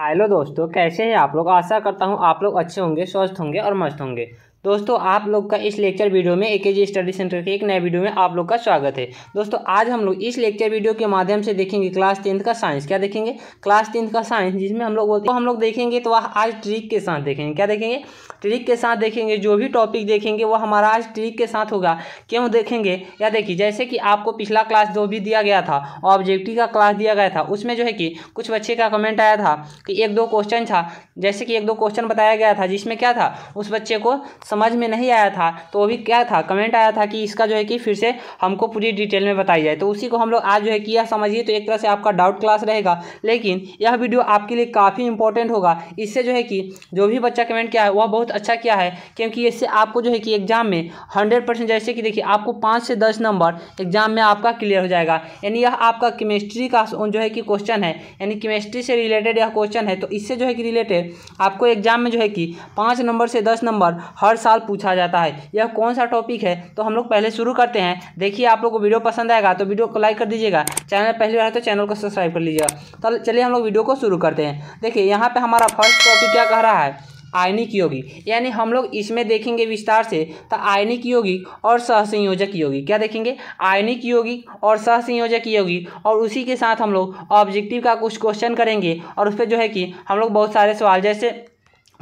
hello दोस्तों कैसे हैं आप लोग आशा करता हूँ आप लोग अच्छे होंगे स्वस्थ होंगे और मस्त होंगे दोस्तों आप लोग का इस लेक्चर वीडियो में ए के स्टडी सेंटर के एक नए वीडियो में आप लोग का स्वागत है दोस्तों आज हम लोग इस लेक्चर वीडियो के माध्यम से देखेंगे क्लास टेंथ का साइंस क्या देखेंगे क्लास टेंथ का साइंस जिसमें हम लोग बोलते हैं तो हम लोग देखेंगे तो वह आज ट्रिक के साथ देखेंगे क्या देखेंगे ट्रिक के साथ देखेंगे जो भी टॉपिक देखेंगे वो हमारा आज ट्रिक के साथ होगा क्यों देखेंगे या देखिए जैसे कि आपको पिछला क्लास जो भी दिया गया था ऑब्जेक्टिव का क्लास दिया गया था उसमें जो है कि कुछ बच्चे का कमेंट आया था कि एक दो क्वेश्चन था जैसे कि एक दो क्वेश्चन बताया गया था जिसमें क्या था उस बच्चे को समझ में नहीं आया था तो वो भी क्या था कमेंट आया था कि इसका जो है कि फिर से हमको पूरी डिटेल में बताई जाए तो उसी को हम लोग आज जो है कि यह समझिए तो एक तरह से आपका डाउट क्लास रहेगा लेकिन यह वीडियो आपके लिए काफ़ी इंपॉर्टेंट होगा इससे जो है कि जो भी बच्चा कमेंट किया है वह बहुत अच्छा किया है क्योंकि इससे आपको जो है कि एग्जाम में हंड्रेड जैसे कि देखिए आपको पाँच से दस नंबर एग्जाम में आपका क्लियर हो जाएगा यानी यह आपका केमिस्ट्री का जो है कि क्वेश्चन है यानी केमिस्ट्री से रिलेटेड यह क्वेश्चन है तो इससे जो है कि रिलेटेड आपको एग्जाम में जो है कि पाँच नंबर से दस नंबर हर साल पूछा जाता है यह कौन सा टॉपिक है तो हम लोग पहले शुरू करते हैं देखिए आप लोग को वीडियो पसंद आएगा तो वीडियो को लाइक कर दीजिएगा चैनल पहली बार है तो चैनल को सब्सक्राइब कर लीजिएगा तो चलिए हम लोग वीडियो को शुरू करते हैं देखिए यहाँ पर हमारा फर्स्ट टॉपिक क्या कह रहा है आयनिक योगी यानी हम लोग इसमें देखेंगे विस्तार से तो आयनिक योगी और सहसंयोजक योगी क्या देखेंगे आयनिक योगी और सहसंयोजक योगी और उसी के साथ हम लोग ऑब्जेक्टिव का कुछ क्वेश्चन करेंगे और उस पर जो है कि हम लोग बहुत सारे सवाल जैसे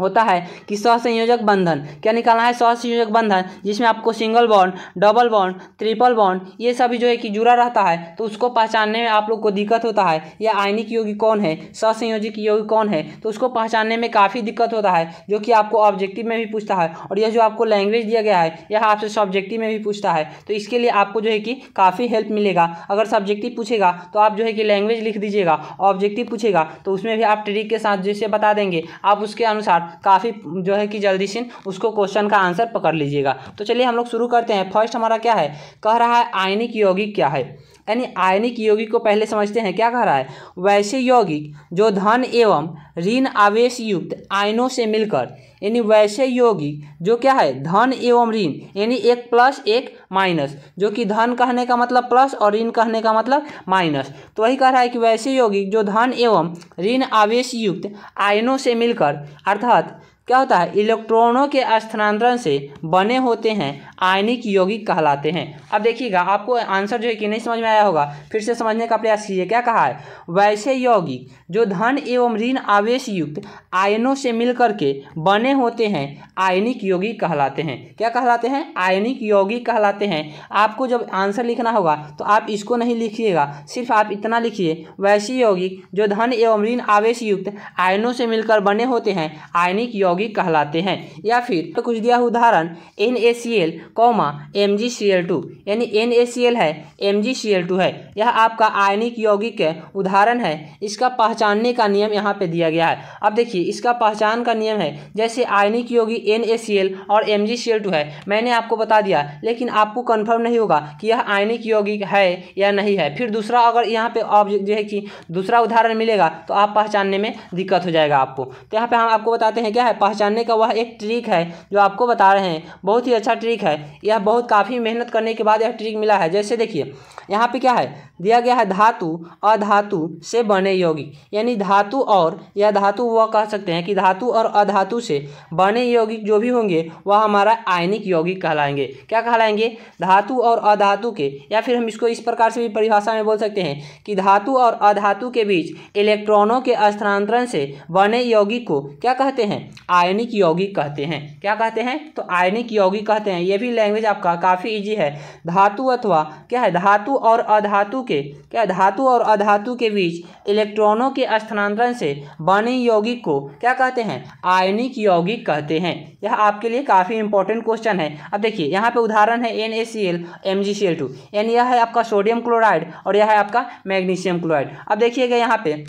होता है कि सहसंयोजक बंधन क्या निकालना है सहसंयोजक बंधन जिसमें आपको single bond double bond triple bond ये सभी जो है कि जुड़ा रहता है तो उसको पहचानने में आप लोग को दिक्कत होता है यह आयनिक योगी कौन है सहसंयोजक योगी कौन है तो उसको पहचानने में काफ़ी दिक्कत होता है जो कि आपको ऑब्जेक्टिव में भी पूछता है और यह जो आपको लैंग्वेज दिया गया है यह आपसे सब्जेक्टिव में भी पूछता है तो इसके लिए आपको जो है कि काफ़ी हेल्प मिलेगा अगर सब्जेक्टिव पूछेगा तो आप जो है कि लैंग्वेज लिख दीजिएगा ऑब्जेक्टिव पूछेगा तो उसमें भी आप ट्रिक के साथ जैसे बता देंगे आप उसके अनुसार काफ़ी जो है कि जल्दी से उसको क्वेश्चन का आंसर पकड़ लीजिएगा तो चलिए हम लोग शुरू करते हैं फर्स्ट हमारा क्या है कह रहा है आयनिक यौगिक क्या है यानी आयनिक यौगिक को पहले समझते हैं क्या कह रहा है वैसे यौगिक जो धन एवं ऋण आवेश युक्त आयनों से मिलकर यानी वैसे योगी जो क्या है धन एवं ऋण यानी एक प्लस एक माइनस जो कि धन कहने का मतलब प्लस और ऋण कहने का मतलब माइनस तो वही कह रहा है कि वैसे योगी जो धन एवं ऋण आवेश युक्त आयनों से मिलकर अर्थात क्या होता है इलेक्ट्रॉनों के स्थानांतरण से बने होते हैं आयनिक यौगिक कहलाते हैं अब देखिएगा आपको आंसर जो है कि नहीं समझ में आया होगा फिर से समझने का प्रयास कीजिए क्या कहा है वैसे यौगिक जो धन एवं ऋण आवेश युक्त आयनों से मिलकर के बने होते हैं आयनिक यौगिक कहलाते हैं क्या कहलाते हैं आयनिक यौगिक कहलाते हैं आपको जब आंसर लिखना होगा तो आप इसको नहीं लिखिएगा सिर्फ आप इतना लिखिए वैसे यौगिक जो धन एवं ऋण आवेश युक्त आयनों से मिलकर बने होते हैं आयनिक यौगिक यौगिक कहलाते हैं या फिर तो कुछ दिया उदाहरण N A C L comma M G C L two यानी एन ए सी एल है M G C L two है यह आपका आयनिक यौगिक उदाहरण है इसका पहचानने का नियम यहाँ पे दिया गया है अब देखिए इसका पहचान का नियम है जैसे आयनिक यौगिक एन ए सी एल और M G C L two है मैंने आपको बता दिया लेकिन आपको कन्फर्म नहीं होगा कि यह आयनिक यौगिक है या नहीं है फिर दूसरा अगर यहाँ पे ऑब्जेक्ट जो है कि दूसरा उदाहरण मिलेगा तो आप पहचानने में दिक्कत हो जाएगा आपको तो यहाँ पे हम आपको बताते हैं क्या है पहचानने का वह एक ट्रिक है जो आपको बता रहे हैं बहुत ही अच्छा ट्रिक है यह बहुत काफ़ी मेहनत करने के बाद यह ट्रिक मिला है जैसे देखिए यहाँ पे क्या है दिया गया है धातु अधातु से बने यौगिक यानी धातु और या धातु वह कह सकते हैं कि धातु और अधातु से बने यौगिक जो भी होंगे वह हमारा आयनिक यौगिक कहलाएंगे क्या कहलाएंगे धातु और अधातु के या फिर हम इसको इस प्रकार से भी परिभाषा में बोल सकते हैं कि धातु और अधातु के बीच इलेक्ट्रॉनों के स्थानांतरण से बने यौगिक को क्या कहते हैं आयनिक यौगिक कहते हैं क्या कहते हैं तो आयनिक यौगिक कहते हैं ये भी लैंग्वेज आपका काफ़ी ईजी है धातु अथवा क्या है धातु और अधातु के क्या धातु और अधातु के बीच इलेक्ट्रॉनों के स्थानांतरण से बने यौगिक को क्या कहते हैं आयनिक यौगिक कहते हैं यह आपके लिए काफ़ी इंपॉर्टेंट क्वेश्चन है अब देखिए यहाँ पे उदाहरण है N A C L M G C L two यानी यह है आपका सोडियम क्लोराइड और यह है आपका मैग्नीशियम क्लोराइड अब देखिएगा यहाँ पर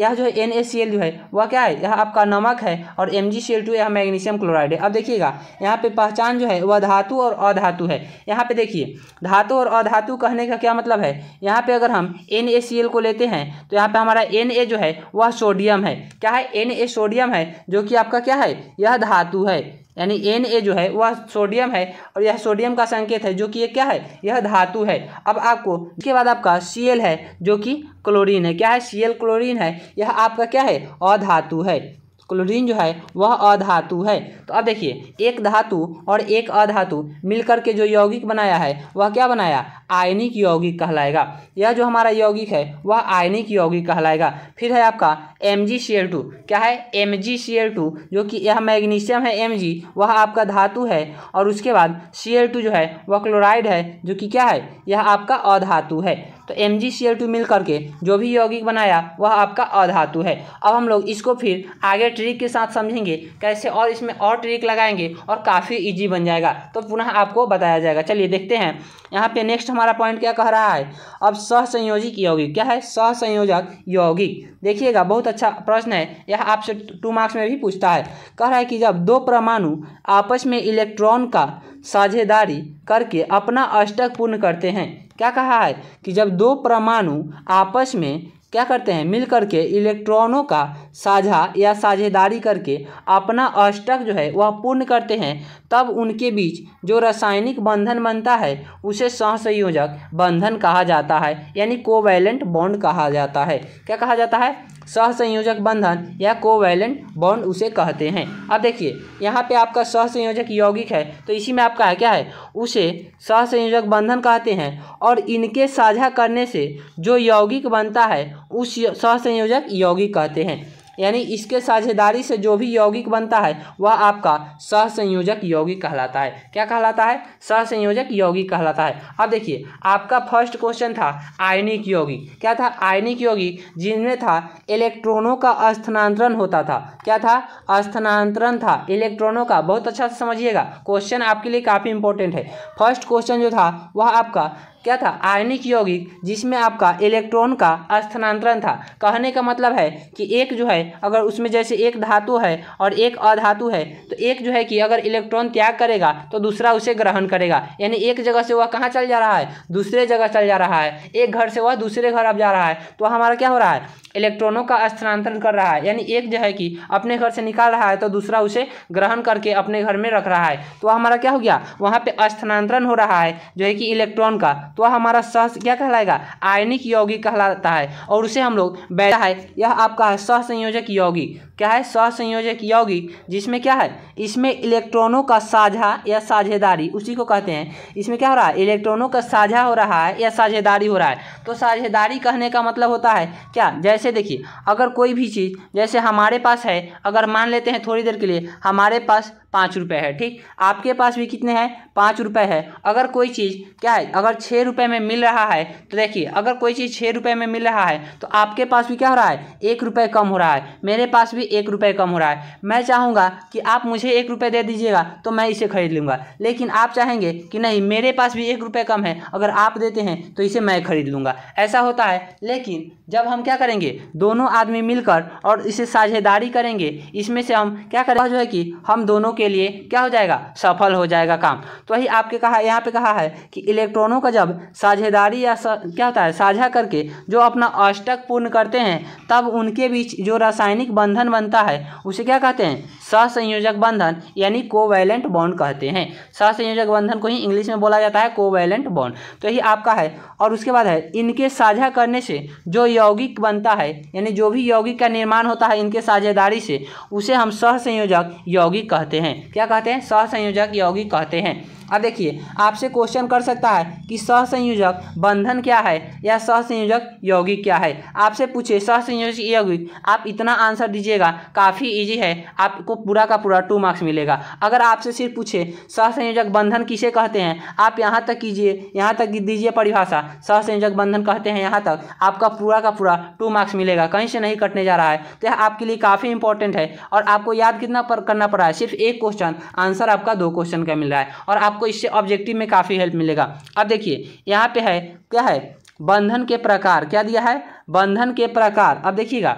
यह जो है एन जो है वह क्या है यह आपका नमक है और एम जी यह मैग्नीशियम क्लोराइड है अब देखिएगा यहाँ पे पहचान जो है वह धातु और अधातु है यहाँ पे देखिए धातु और अधातु कहने का क्या मतलब है यहाँ पे अगर हम एन को लेते हैं तो यहाँ पे हमारा एन जो है वह सोडियम है क्या है एन सोडियम है जो कि आपका क्या है यह धातु है यानी एन ए जो है वह सोडियम है और यह सोडियम का संकेत है जो कि यह क्या है यह धातु है अब आपको इसके बाद आपका सी है जो कि क्लोरीन है क्या है सी क्लोरीन है यह आपका क्या है अधातु है क्लोरीन जो है वह अधातु है तो अब देखिए एक धातु और एक अधातु मिलकर के जो यौगिक बनाया है वह क्या बनाया आयनिक यौगिक कहलाएगा यह जो हमारा यौगिक है वह आयनिक यौगिक कहलाएगा फिर है आपका एम क्या है एम जो कि यह मैग्नीशियम है एम वह आपका धातु है और उसके बाद सी जो है वह क्लोराइड है जो कि क्या है यह आपका अधातु है तो M G C L two मिल करके जो भी यौगिक बनाया वह आपका अधातु है अब हम लोग इसको फिर आगे ट्रिक के साथ समझेंगे कैसे और इसमें और ट्रिक लगाएंगे और काफ़ी ईजी बन जाएगा तो पुनः आपको बताया जाएगा चलिए देखते हैं यहाँ पे नेक्स्ट हमारा पॉइंट क्या कह रहा है अब सहसंयोजिक यौगिक क्या है सहसंयोजक यौगिक देखिएगा बहुत अच्छा प्रश्न है यह आपसे टू मार्क्स में भी पूछता है कह रहा है कि जब दो परमाणु आपस में इलेक्ट्रॉन का साझेदारी करके अपना अष्टक पूर्ण करते हैं क्या कहा है कि जब दो परमाणु आपस में क्या करते हैं मिल करके इलेक्ट्रॉनों का साझा या साझेदारी करके अपना अष्टक जो है वह पूर्ण करते हैं तब उनके बीच जो रासायनिक बंधन बनता है उसे सहसंयोजक बंधन कहा जाता है यानी कोवैलेंट बॉन्ड कहा जाता है क्या कहा जाता है सहसंयोजक बंधन या कोवैलेंट बॉन्ड उसे कहते हैं अब देखिए यहाँ पे आपका सहसंयोजक यौगिक है तो इसी में आपका है क्या है उसे सहसंयोजक बंधन कहते हैं और इनके साझा करने से जो यौगिक बनता है उस सहसंयोजक यौगिक कहते हैं यानी इसके साझेदारी से जो भी यौगिक बनता है वह आपका सहसंयोजक यौगिक कहलाता है क्या कहलाता है सहसंयोजक यौगिक कहलाता है अब देखिए आपका फर्स्ट क्वेश्चन था आयनिक यौगिक क्या था आयनिक यौगिक जिनमें था इलेक्ट्रॉनों का स्थानांतरण होता था क्या था स्थानांतरण था इलेक्ट्रॉनों का बहुत अच्छा समझिएगा क्वेश्चन आपके लिए काफ़ी इंपॉर्टेंट है फर्स्ट क्वेश्चन जो था वह आपका क्या था आयनिक यौगिक जिसमें आपका इलेक्ट्रॉन का स्थानांतरण था कहने का मतलब है कि एक जो है अगर उसमें जैसे एक धातु है और एक अधातु है तो एक जो है कि अगर इलेक्ट्रॉन त्याग करेगा तो दूसरा उसे ग्रहण करेगा यानी एक जगह से वह कहाँ चल जा रहा है दूसरे जगह चल जा रहा है एक घर से वह दूसरे घर अब जा रहा है तो हमारा क्या हो रहा है इलेक्ट्रॉनों का स्थानांतरण कर रहा है यानी एक जो है कि अपने घर से निकाल रहा है तो दूसरा उसे ग्रहण करके अपने घर में रख रहा है तो हमारा क्या हो गया वहाँ पर स्थानांतरण हो रहा है जो है कि इलेक्ट्रॉन का तो हमारा सहस क्या कहलाएगा आयनिक यौगिक कहलाता है और उसे हम लोग बैठा है यह आपका है सहसंयोजक यौगिक क्या है सहसंयोजक यौगिक जिसमें क्या है इसमें इलेक्ट्रॉनों का साझा या साझेदारी उसी को कहते हैं इसमें क्या हो रहा है इलेक्ट्रॉनों का साझा हो रहा है या साझेदारी हो रहा है तो साझेदारी कहने का मतलब होता है क्या जैसे जैसे देखिए अगर कोई भी चीज़ जैसे हमारे पास है अगर मान लेते हैं थोड़ी देर के लिए हमारे पास पाँच रुपये है ठीक आपके पास भी कितने हैं पाँच रुपये है अगर कोई चीज़ क्या है अगर छः रुपये में मिल रहा है तो देखिए अगर कोई चीज़ छः रुपये में मिल रहा है तो आपके पास भी क्या हो रहा है एक रुपये कम हो रहा है मेरे पास भी एक रुपये कम हो रहा है मैं चाहूँगा कि आप मुझे एक रुपये दे दीजिएगा तो मैं इसे खरीद लूँगा लेकिन आप चाहेंगे कि नहीं मेरे पास भी एक रुपये कम है अगर आप देते हैं तो इसे मैं खरीद लूँगा ऐसा होता है लेकिन जब हम क्या करेंगे दोनों आदमी मिलकर और इसे साझेदारी करेंगे इसमें से हम क्या करें जो है कि हम दोनों के के लिए क्या हो जाएगा सफल हो जाएगा काम तो वही आपके कहा यहाँ पे कहा है कि इलेक्ट्रॉनों का जब साझेदारी या सा, क्या होता है साझा करके जो अपना अष्टक पूर्ण करते हैं तब उनके बीच जो रासायनिक बंधन बनता है उसे क्या कहते हैं सहसंयोजक बंधन यानी कोवैलेंट बॉन्ड कहते हैं सहसंयोजक बंधन को ही इंग्लिश में बोला जाता है कोवैलेंट बॉन्ड तो यही आपका है और उसके बाद है इनके साझा करने से जो यौगिक बनता है यानी जो भी यौगिक का निर्माण होता है इनके साझेदारी से उसे हम सहसंयोजक यौगिक कहते हैं हैं क्या कहते हैं सहसंयोजक यौगिक कहते हैं अब देखिए आपसे क्वेश्चन कर सकता है कि सहसंयोजक बंधन क्या है या सहसंयोजक यौगिक क्या है आपसे पूछे सहसंयोजक यौगिक आप इतना आंसर दीजिएगा काफ़ी इजी है आपको पूरा का पूरा टू मार्क्स मिलेगा अगर आपसे सिर्फ पूछे सहसंयोजक बंधन किसे कहते हैं आप यहाँ तक कीजिए यहाँ तक दीजिए परिभाषा सहसंयोजक बंधन कहते हैं यहाँ तक आपका पूरा का पूरा टू मार्क्स मिलेगा कहीं से नहीं कटने जा रहा है तो यह आपके लिए काफ़ी इंपॉर्टेंट है और आपको याद कितना करना पड़ रहा है सिर्फ एक क्वेश्चन आंसर आपका दो क्वेश्चन का मिल रहा है और आप आपको इससे ऑब्जेक्टिव में काफ़ी हेल्प मिलेगा अब देखिए यहाँ पे है क्या है बंधन के प्रकार क्या दिया है बंधन के प्रकार अब देखिएगा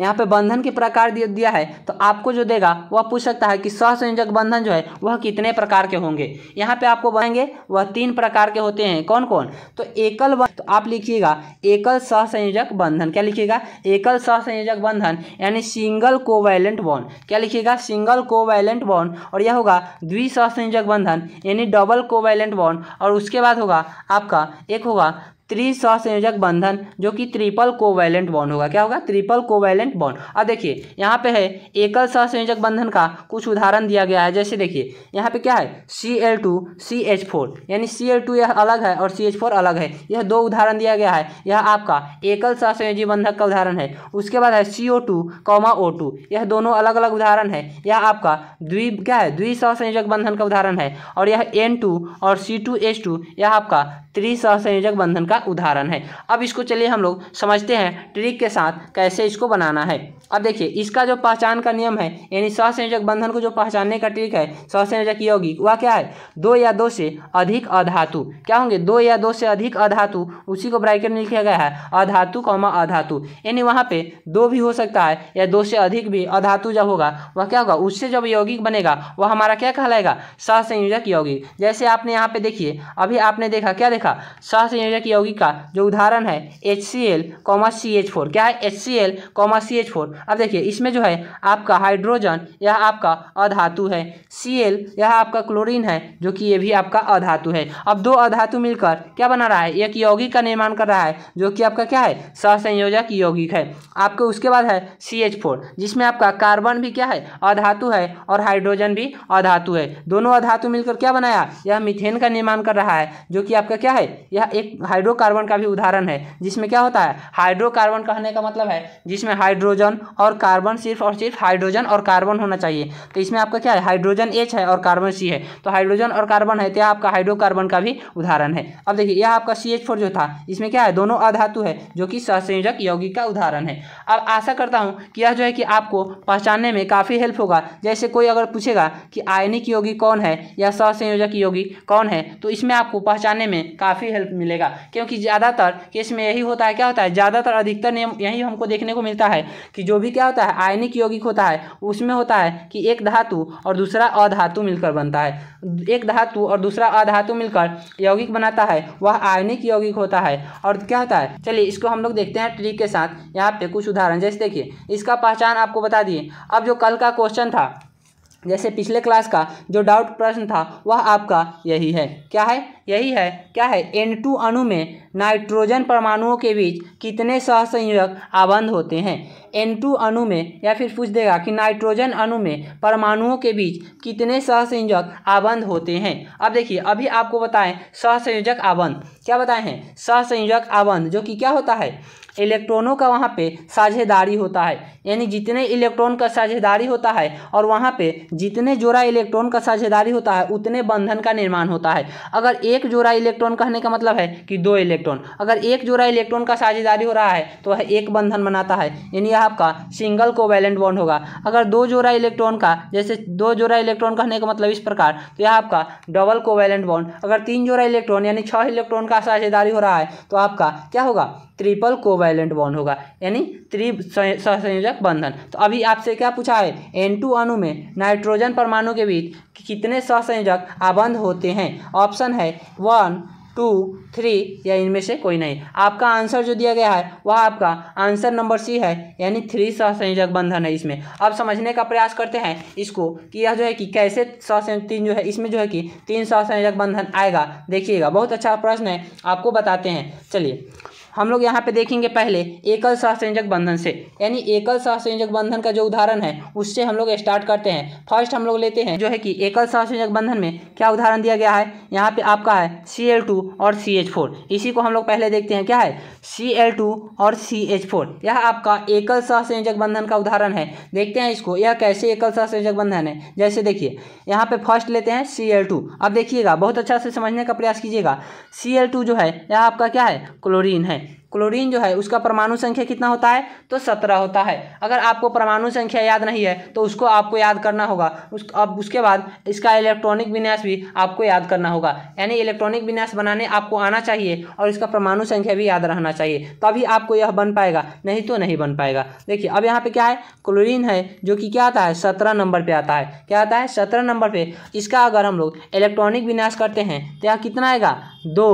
यहाँ पे बंधन के प्रकार दिया है तो आपको जो देगा वह पूछ सकता है कि सहसंयोजक बंधन जो है वह कितने प्रकार के होंगे यहाँ पे आपको बनाएंगे वह तीन प्रकार के होते हैं कौन कौन तो एकल तो आप लिखिएगा एकल सहसंयोजक बंधन क्या लिखिएगा एकल सहसंयोजक बंधन यानी सिंगल कोवैलेंट बॉन्ड क्या लिखिएगा सिंगल कोवैलेंट बॉन्ड और यह होगा द्विसहसंयोजक बंधन यानी डबल कोवैलेंट बॉन्ड और उसके बाद होगा आपका एक होगा त्रिसहसंयोजक बंधन जो कि ट्रिपल कोवैलेंट बॉन्ड होगा क्या होगा ट्रिपल कोवैलेंट बॉन्ड अब देखिए यहाँ पे है एकल सहसंयोजक बंधन का कुछ उदाहरण दिया गया है जैसे देखिए यहाँ पे क्या है C L two C H four यानी सी एल टू यह अलग है और सी एच फोर अलग है यह दो उदाहरण दिया गया है यह आपका एकल सहसंयोजी बंधक का उदाहरण है उसके बाद है C O two comma O two यह दोनों अलग अलग उदाहरण है यह आपका द्वि क्या है सहसंयोजक बंधन का उदाहरण है और यह एन टू और सी टू एच टू यह आपका त्रिसहसंयोजक बंधन का का उदाहरण है अब इसको चलिए हम लोग समझते हैं ट्रिक के साथ कैसे इसको बनाना है अब देखिए इसका जो पहचान का नियम है यानी सहसंयोजक बंधन को जो पहचानने का ट्रिक है सहसंयोजक यौगिक वह क्या है दो या दो से अधिक अधातु क्या होंगे दो या दो से अधिक अधातु उसी को ब्राइकेट में लिखा गया है अधातु कौमा अधातु यानी वहाँ पे दो भी हो सकता है या दो से अधिक भी अधातु जब होगा वह क्या होगा उससे जब यौगिक बनेगा वह हमारा क्या कहलाएगा सहसंयोजक यौगिक जैसे आपने यहाँ पे देखिए अभी आपने देखा क्या देखा सहसंयोजक यौगिक यौगिक का जो उदाहरण है H C L comma C H four क्या है H C L comma C H four अब देखिए इसमें जो है आपका हाइड्रोजन यह आपका अधातु है सी एल यह आपका क्लोरीन है जो कि यह भी आपका अधातु है अब दो अधातु मिलकर क्या बना रहा है एक यौगिक का निर्माण कर रहा है जो कि आपका क्या है सहसंयोजक यौगिक है आपको उसके बाद है सी एच फोर जिसमें आपका कार्बन भी क्या है अधातु है और हाइड्रोजन भी अधातु है दोनों अधातु मिलकर क्या बनाया यह मिथेन का निर्माण कर रहा है जो कि आपका क्या है यह एक हाइड्रो हाइड्रोकार्बन का भी उदाहरण है जिसमें क्या होता है हाइड्रोकार्बन कहने का मतलब है जिसमें हाइड्रोजन और कार्बन सिर्फ और सिर्फ हाइड्रोजन और कार्बन होना चाहिए तो इसमें आपका क्या है हाइड्रोजन एच है और कार्बन सी है तो हाइड्रोजन और कार्बन है तो यह आपका हाइड्रोकार्बन का भी उदाहरण है अब देखिए यह आपका सी जो था इसमें क्या है दोनों अधातु है जो कि सहसंयोजक यौगिक का उदाहरण है अब आशा करता हूँ कि यह जो है कि आपको पहचानने में काफ़ी हेल्प होगा जैसे कोई अगर पूछेगा कि आयनिक यौगिक कौन है या सहसंयोजक यौगिक कौन है तो इसमें आपको पहचानने में काफ़ी हेल्प मिलेगा क्योंकि क्योंकि ज़्यादातर केस में यही होता है क्या होता है ज़्यादातर अधिकतर नियम यही हमको देखने को मिलता है कि जो भी क्या होता है आयनिक यौगिक होता है उसमें होता है कि एक धातु और दूसरा अधातु मिलकर बनता है एक धातु और दूसरा अधातु मिलकर यौगिक बनाता है वह आयनिक यौगिक होता है और क्या होता है चलिए इसको हम लोग देखते हैं ट्रिक के साथ यहाँ पे कुछ उदाहरण जैसे देखिए इसका पहचान आपको बता दिए अब जो कल का क्वेश्चन था जैसे पिछले क्लास का जो डाउट प्रश्न था वह आपका यही है क्या है यही है क्या है एन टू अणु में नाइट्रोजन परमाणुओं के बीच कितने सहसंयोजक आबंध होते हैं एन टू अणु में या फिर पूछ देगा कि नाइट्रोजन अणु में परमाणुओं के बीच कितने सहसंयोजक आबंध होते हैं अब देखिए अभी आपको बताएं सहसंयोजक आबंध क्या बताएं हैं सहसंयोजक आबंध जो कि क्या होता है इलेक्ट्रॉनों का वहाँ पे साझेदारी होता है यानी जितने इलेक्ट्रॉन का साझेदारी होता है और वहाँ पे जितने जोड़ा इलेक्ट्रॉन का साझेदारी होता है उतने बंधन का निर्माण होता है अगर एक एक जोड़ा इलेक्ट्रॉन कहने का मतलब है कि दो इलेक्ट्रॉन अगर एक जोड़ा इलेक्ट्रॉन का साझेदारी हो रहा है तो वह एक बंधन बनाता है यानी आपका सिंगल कोवैलेंट बॉन्ड होगा अगर दो जोड़ा इलेक्ट्रॉन का जैसे दो जोड़ा इलेक्ट्रॉन कहने का मतलब इस प्रकार तो यह आपका डबल कोवैलेंट बॉन्ड अगर तीन जोड़ा इलेक्ट्रॉन यानी छः इलेक्ट्रॉन का साझेदारी हो रहा है तो आपका क्या होगा ट्रिपल कोवैलेंट बॉन्ड होगा यानी त्रि सहसंयोजक बंधन तो अभी आपसे क्या पूछा है एन टू अणु में नाइट्रोजन परमाणु के बीच कितने सहसंयोजक आबंध होते हैं ऑप्शन है वन टू थ्री या इनमें से कोई नहीं आपका आंसर जो दिया गया है वह आपका आंसर नंबर सी है यानी थ्री सहसंयोजक बंधन है इसमें अब समझने का प्रयास करते हैं इसको कि यह जो है कि कैसे सहसंयोग तीन जो है इसमें जो है कि तीन सहसंयोजक बंधन आएगा देखिएगा बहुत अच्छा प्रश्न है आपको बताते हैं चलिए हम लोग यहाँ पे देखेंगे पहले एकल सहसंयोजक बंधन से यानी एकल सहसंयोजक बंधन का जो उदाहरण है उससे हम लोग स्टार्ट करते हैं फर्स्ट हम लोग लेते हैं जो है कि एकल सहसंयोजक बंधन में क्या उदाहरण दिया गया है यहाँ पे आपका है सी और सी इसी को हम लोग पहले देखते हैं क्या है सी और सी यह आपका एकल सहसंयोजक बंधन का उदाहरण है देखते हैं इसको यह कैसे एकल सहसंयोजक बंधन है जैसे देखिए यहाँ पे फर्स्ट लेते हैं सी अब देखिएगा बहुत अच्छा से समझने का प्रयास कीजिएगा सी जो है यह आपका क्या है क्लोरीन है क्लोरीन जो है उसका परमाणु संख्या कितना होता है तो सत्रह होता है अगर आपको परमाणु संख्या याद नहीं है तो उसको आपको याद करना होगा उस अब उसके बाद इसका इलेक्ट्रॉनिक विन्यास भी आपको याद करना होगा यानी इलेक्ट्रॉनिक विन्यास बनाने आपको आना चाहिए और इसका परमाणु संख्या भी याद रहना चाहिए तभी आपको यह बन पाएगा नहीं तो नहीं बन पाएगा देखिए अब यहाँ पर क्या है क्लोरीन है जो कि क्या आता है सत्रह नंबर पर आता है क्या आता है सत्रह नंबर पर इसका अगर हम लोग इलेक्ट्रॉनिक विन्यास करते हैं तो यहाँ कितना आएगा दो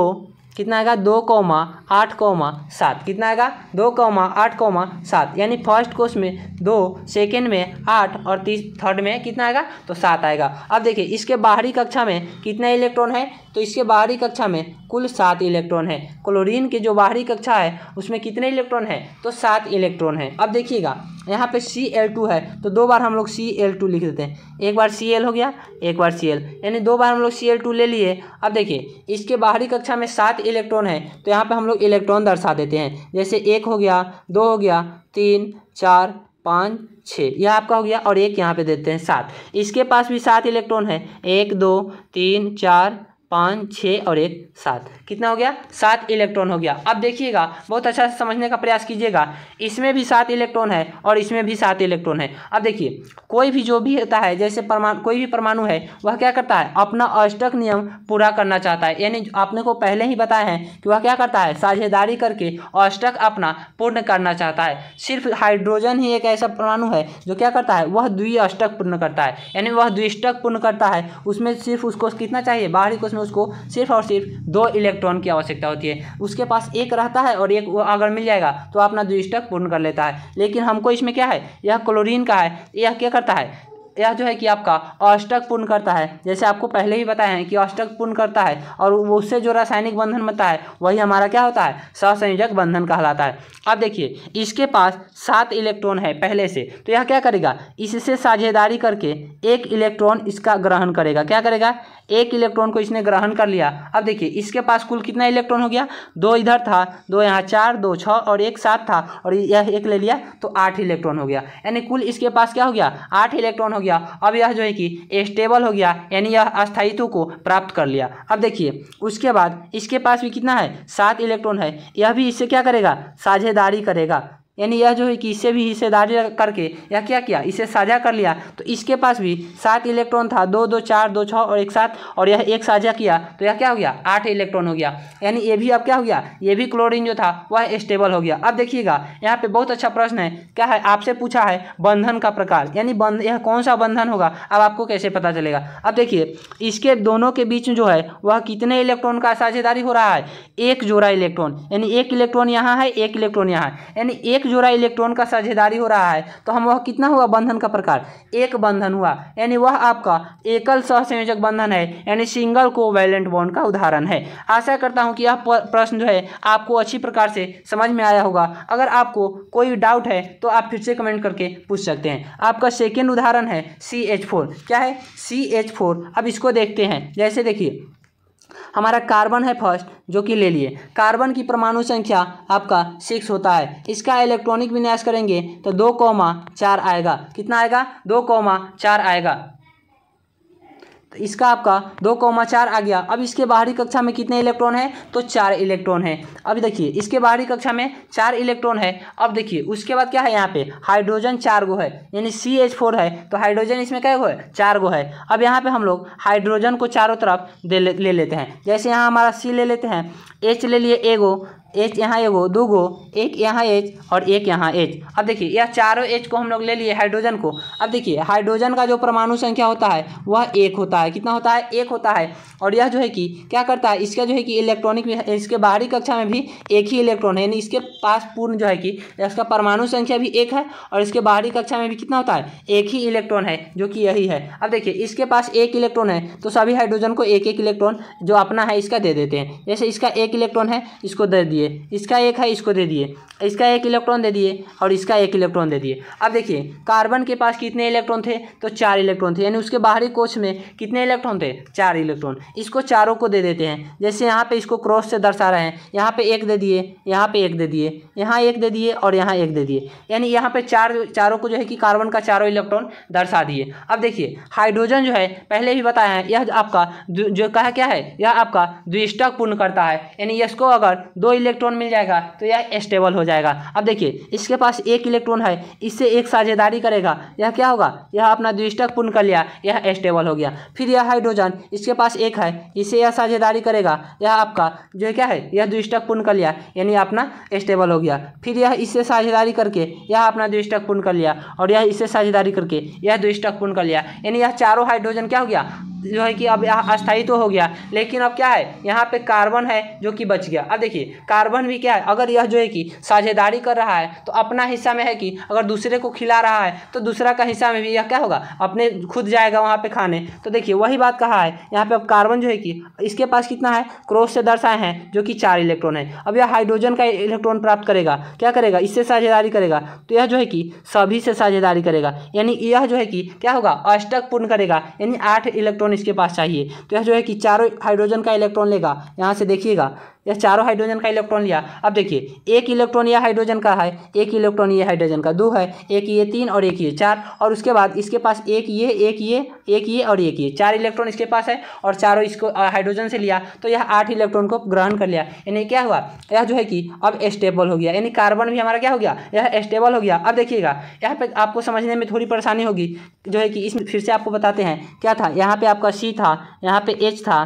कितना आएगा दो कौमा आठ कौमा सात कितना आएगा दो कौमा आठ कौमा सात यानी फर्स्ट कोर्स में दो सेकेंड में आठ और तीस थर्ड में कितना आएगा तो सात आएगा अब देखिए इसके बाहरी कक्षा में कितना इलेक्ट्रॉन है तो इसके बाहरी कक्षा में कुल सात इलेक्ट्रॉन है क्लोरीन की जो बाहरी कक्षा है उसमें कितने इलेक्ट्रॉन है तो सात इलेक्ट्रॉन है अब देखिएगा यहाँ पे सी एल टू है तो दो बार हम लोग सी एल टू लिख देते हैं एक बार सी एल हो गया एक बार सी एल यानी दो बार हम लोग सी एल टू ले लिए अब देखिए इसके बाहरी कक्षा में सात इलेक्ट्रॉन है तो यहाँ पे हम लोग इलेक्ट्रॉन दर्शा देते हैं जैसे एक हो गया दो हो गया तीन चार पाँच छः यह आपका हो गया और एक यहाँ पे देते हैं सात इसके पास भी सात इलेक्ट्रॉन है एक दो तीन चार पाँच छः और एक सात कितना हो गया सात इलेक्ट्रॉन हो गया अब देखिएगा बहुत अच्छा से समझने का प्रयास कीजिएगा इसमें भी सात इलेक्ट्रॉन है और इसमें भी सात इलेक्ट्रॉन है अब देखिए कोई भी जो भी होता है जैसे परमाणु कोई भी परमाणु है वह क्या करता है अपना अष्टक नियम पूरा करना चाहता है यानी आपने को पहले ही बताया है कि वह क्या करता है साझेदारी करके अष्टक अपना पूर्ण करना चाहता है सिर्फ हाइड्रोजन ही एक ऐसा परमाणु है जो क्या करता है वह द्वि अष्टक पूर्ण करता है यानी वह द्विष्टक पूर्ण करता है उसमें सिर्फ उसको कितना चाहिए बाहरी कोष में उसको सिर्फ और सिर्फ दो इलेक्ट्रॉन की आवश्यकता होती है उसके पास एक रहता है और एक अगर मिल जाएगा तो अपना द्विष्टक पूर्ण कर लेता है लेकिन हमको इसमें क्या है यह क्लोरीन का है यह क्या करता है यह जो है कि आपका अष्टक पूर्ण करता है जैसे आपको पहले ही बताया है कि अष्टक पूर्ण करता है और उससे जो रासायनिक बंधन बनता है वही हमारा क्या होता है सहसंयोजक बंधन कहलाता है अब देखिए इसके पास सात इलेक्ट्रॉन है पहले से तो यह क्या करेगा इससे साझेदारी करके एक इलेक्ट्रॉन इसका ग्रहण करेगा क्या करेगा एक इलेक्ट्रॉन को इसने ग्रहण कर लिया अब देखिए इसके पास कुल कितना इलेक्ट्रॉन हो गया दो इधर था दो यहाँ चार दो छः और एक सात था और यह एक ले लिया तो आठ इलेक्ट्रॉन हो गया यानी कुल इसके पास क्या हो गया आठ इलेक्ट्रॉन हो गया अब यह जो है कि स्टेबल हो गया यानी यह अस्थायित्व को प्राप्त कर लिया अब देखिए उसके बाद इसके पास भी कितना है सात इलेक्ट्रॉन है यह भी इससे क्या करेगा साझेदारी करेगा यानी यह जो है कि इससे भी हिस्सेदारी करके यह क्या किया इसे साझा कर लिया तो इसके पास भी सात इलेक्ट्रॉन था दो दो चार दो छः और एक सात और यह एक साझा किया तो यह क्या हो गया आठ इलेक्ट्रॉन हो गया यानी ये भी अब क्या हो गया ये भी क्लोरीन जो था वह स्टेबल हो गया अब देखिएगा यहाँ पे बहुत अच्छा प्रश्न है क्या है आपसे पूछा है बंधन का प्रकार यानी बंध यह कौन सा बंधन होगा अब आपको कैसे पता चलेगा अब देखिए इसके दोनों के बीच जो है वह कितने इलेक्ट्रॉन का साझेदारी हो रहा है एक जोड़ा इलेक्ट्रॉन यानी एक इलेक्ट्रॉन यहाँ है एक इलेक्ट्रॉन यहाँ है यानी एक एक जोड़ा इलेक्ट्रॉन का साझेदारी हो रहा है तो हम वह कितना हुआ बंधन का प्रकार एक बंधन हुआ यानी वह आपका एकल सहसंयोजक बंधन है यानी सिंगल कोवैलेंट बॉन्ड का उदाहरण है आशा करता हूँ कि यह प्रश्न जो है आपको अच्छी प्रकार से समझ में आया होगा अगर आपको कोई डाउट है तो आप फिर से कमेंट करके पूछ सकते हैं आपका सेकेंड उदाहरण है सी क्या है सी अब इसको देखते हैं जैसे देखिए हमारा कार्बन है फर्स्ट जो कि ले लिए कार्बन की परमाणु संख्या आपका सिक्स होता है इसका इलेक्ट्रॉनिक विन्यास करेंगे तो दो कौमा चार आएगा कितना आएगा दो कौमा चार आएगा इसका आपका दो कौमा चार आ गया अब इसके बाहरी कक्षा में कितने इलेक्ट्रॉन है तो चार इलेक्ट्रॉन है अब देखिए इसके बाहरी कक्षा में चार इलेक्ट्रॉन है अब देखिए उसके बाद क्या है यहाँ पे हाइड्रोजन चार गो है यानी सी एच फोर है तो हाइड्रोजन इसमें क्या गो है चार गो है अब यहाँ पे हम लोग हाइड्रोजन को चारों तरफ दे ले, ले लेते हैं जैसे यहाँ हमारा सी ले लेते हैं एच ले लिए ए गो एच यहाँ एगो दो गो एक यहाँ एच और एक यहाँ एच अब देखिए यह चारों एच को हम लोग ले लिए हाइड्रोजन को अब देखिए हाइड्रोजन का जो परमाणु संख्या होता है वह एक होता है कितना होता है एक होता है और यह जो है कि क्या करता है इसका जो है कि इलेक्ट्रॉनिक इसके बाहरी कक्षा में भी एक ही इलेक्ट्रॉन है यानी इसके पास पूर्ण जो है कि इसका परमाणु संख्या भी एक है और इसके बाहरी कक्षा में भी कितना होता है एक ही इलेक्ट्रॉन है जो कि यही है अब देखिए इसके पास एक इलेक्ट्रॉन है तो सभी हाइड्रोजन को एक एक इलेक्ट्रॉन जो अपना है इसका दे देते हैं जैसे इसका एक इलेक्ट्रॉन है इसको दे दिए दिए इसका एक है इसको दे दिए इसका एक इलेक्ट्रॉन दे दिए और इसका एक इलेक्ट्रॉन दे दिए अब देखिए कार्बन के पास कितने इलेक्ट्रॉन थे तो चार इलेक्ट्रॉन थे यानी उसके बाहरी कोच में कितने इलेक्ट्रॉन थे चार इलेक्ट्रॉन इसको चारों को दे देते हैं जैसे यहाँ पर इसको क्रॉस से दर्शा रहे हैं यहाँ पर एक दे दिए यहाँ पर एक दे दिए यहाँ एक दे दिए और यहाँ एक दे दिए यानी यहाँ पर चार चारों को जो है कि कार्बन का चारों इलेक्ट्रॉन दर्शा दिए अब देखिए हाइड्रोजन जो है पहले भी बताया है यह आपका जो कहा क्या है यह आपका द्विष्टक पूर्ण करता है यानी इसको अगर दो इलेक्ट्रॉन इलेक्ट्रॉन मिल जाएगा तो यह स्टेबल हो जाएगा अब देखिए इसके पास एक इलेक्ट्रॉन है इससे एक साझेदारी करेगा यह क्या होगा यह अपना द्विष्टक पूर्ण कर लिया यह स्टेबल हो गया फिर यह हाइड्रोजन इसके पास एक है इससे यह साझेदारी करेगा यह आपका जो क्या है यह द्विष्टक पूर्ण कर लिया यानी अपना स्टेबल हो गया फिर यह इससे साझेदारी करके यह अपना द्विष्टक पूर्ण कर लिया और यह इससे साझेदारी करके यह द्विष्टक पूर्ण कर लिया यानी यह चारों हाइड्रोजन क्या हो गया जो है कि अब यह अस्थायी तो हो गया लेकिन अब क्या है यहाँ पे कार्बन है जो कि बच गया अब देखिए कार्बन कार्बन भी क्या है अगर यह जो है कि साझेदारी कर रहा है तो अपना हिस्सा में है कि अगर दूसरे को खिला रहा है तो दूसरा का हिस्सा में भी यह क्या होगा अपने खुद जाएगा वहाँ पर खाने तो देखिए वही बात कहा है यहाँ पे अब कार्बन जो है कि इसके पास कितना है क्रोस से दर्शाए हैं जो कि चार इलेक्ट्रॉन है अब यह हाइड्रोजन का इलेक्ट्रॉन प्राप्त करेगा क्या करेगा इससे साझेदारी करेगा तो यह जो है कि सभी से साझेदारी करेगा यानी यह जो है कि क्या होगा अष्टक पूर्ण करेगा यानी आठ इलेक्ट्रॉन इसके पास चाहिए तो यह जो है कि चारों हाइड्रोजन का इलेक्ट्रॉन लेगा यहाँ से देखिएगा यह चारों हाइड्रोजन का इलेक्ट्रॉन लिया अब देखिए एक इलेक्ट्रॉन यह हाइड्रोजन का है एक इलेक्ट्रॉन ये हाइड्रोजन का दो है एक ये तीन और एक ये चार और उसके बाद इसके पास एक ये एक ये एक ये और एक ये चार इलेक्ट्रॉन इसके पास है और चारों इसको हाइड्रोजन से लिया तो यह आठ इलेक्ट्रॉन को ग्रहण कर लिया यानी क्या हुआ यह जो है कि अब स्टेबल हो गया यानी कार्बन भी हमारा क्या हो गया यह स्टेबल हो गया अब देखिएगा यहाँ पर आपको समझने में थोड़ी परेशानी होगी जो है कि इसमें फिर से आपको बताते हैं क्या था यहाँ पर आपका सी था यहाँ पर एच था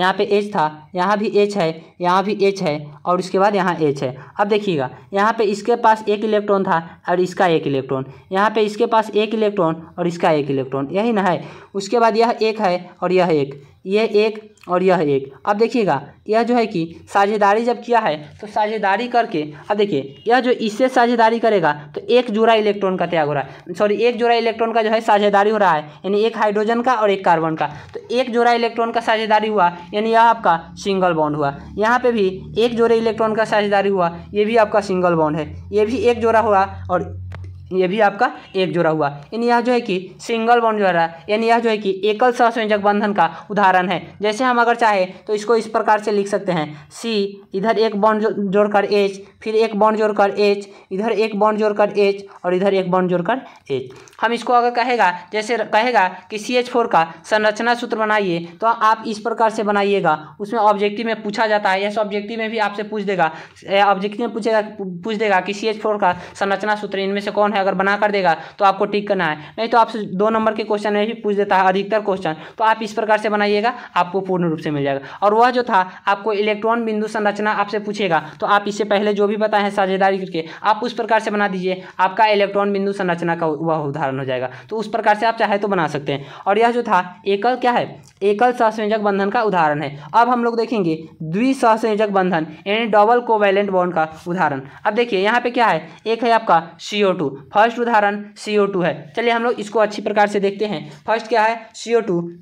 यहाँ पे एच था यहाँ भी एच है यहाँ भी एच है और उसके बाद यहाँ एच है अब देखिएगा यहाँ पे इसके पास एक इलेक्ट्रॉन था और इसका एक इलेक्ट्रॉन यहाँ पे इसके पास एक इलेक्ट्रॉन और इसका एक इलेक्ट्रॉन यही ना है उसके बाद यह एक है और यह एक ये एक और यह एक अब देखिएगा यह जो है कि साझेदारी जब किया है तो साझेदारी करके अब देखिए यह जो इससे साझेदारी करेगा तो एक जोड़ा इलेक्ट्रॉन का त्याग हो रहा है सॉरी एक जोड़ा इलेक्ट्रॉन का जो है साझेदारी हो रहा है यानी एक हाइड्रोजन का और एक कार्बन का तो एक जोड़ा इलेक्ट्रॉन का साझेदारी हुआ यानी यह आपका सिंगल बॉन्ड हुआ यहाँ पर भी एक जोड़े इलेक्ट्रॉन का साझेदारी हुआ ये भी आपका सिंगल बॉन्ड है ये भी एक जोड़ा हुआ और ये भी आपका एक जोड़ा हुआ इन यह जो है कि सिंगल बॉन्ड जोड़ा है यानी यह जो है कि एकल सहसंयोजक बंधन का उदाहरण है जैसे हम अगर चाहे तो इसको इस प्रकार से लिख सकते हैं सी इधर एक बॉन्ड जोड़कर एच फिर एक बॉन्ड जोड़कर एच इधर एक बॉन्ड जोड़कर एच और इधर एक बॉन्ड जोड़कर एच हम इसको अगर कहेगा जैसे कहेगा कि सी एच फोर का संरचना सूत्र बनाइए तो आप इस प्रकार से बनाइएगा उसमें ऑब्जेक्टिव में पूछा जाता है या ऑब्जेक्टिव में भी आपसे पूछ देगा ऑब्जेक्टिव में पूछेगा पूछ देगा कि सी एच फोर का संरचना सूत्र इनमें से कौन है है अगर बना कर देगा तो आपको टिक करना है नहीं तो आपसे दो नंबर के क्वेश्चन में भी पूछ देता है अधिकतर क्वेश्चन तो आप इस प्रकार से बनाइएगा आपको पूर्ण रूप से मिल जाएगा और वह जो था आपको इलेक्ट्रॉन बिंदु संरचना आपसे पूछेगा तो आप इससे पहले जो भी बताए हैं साझेदारी करके आप उस प्रकार से बना दीजिए आपका इलेक्ट्रॉन बिंदु संरचना का वह उदाहरण हो जाएगा तो उस प्रकार से आप चाहे तो बना सकते हैं और यह जो था एकल क्या है एकल सहसंयोजक बंधन का उदाहरण है अब हम लोग देखेंगे द्विसहसंयोजक बंधन यानी डबल कोवैलेंट बॉन्ड का उदाहरण अब देखिए यहाँ पे क्या है एक है आपका सी फर्स्ट उदाहरण सी है चलिए हम लोग इसको अच्छी प्रकार से देखते हैं फर्स्ट क्या है सी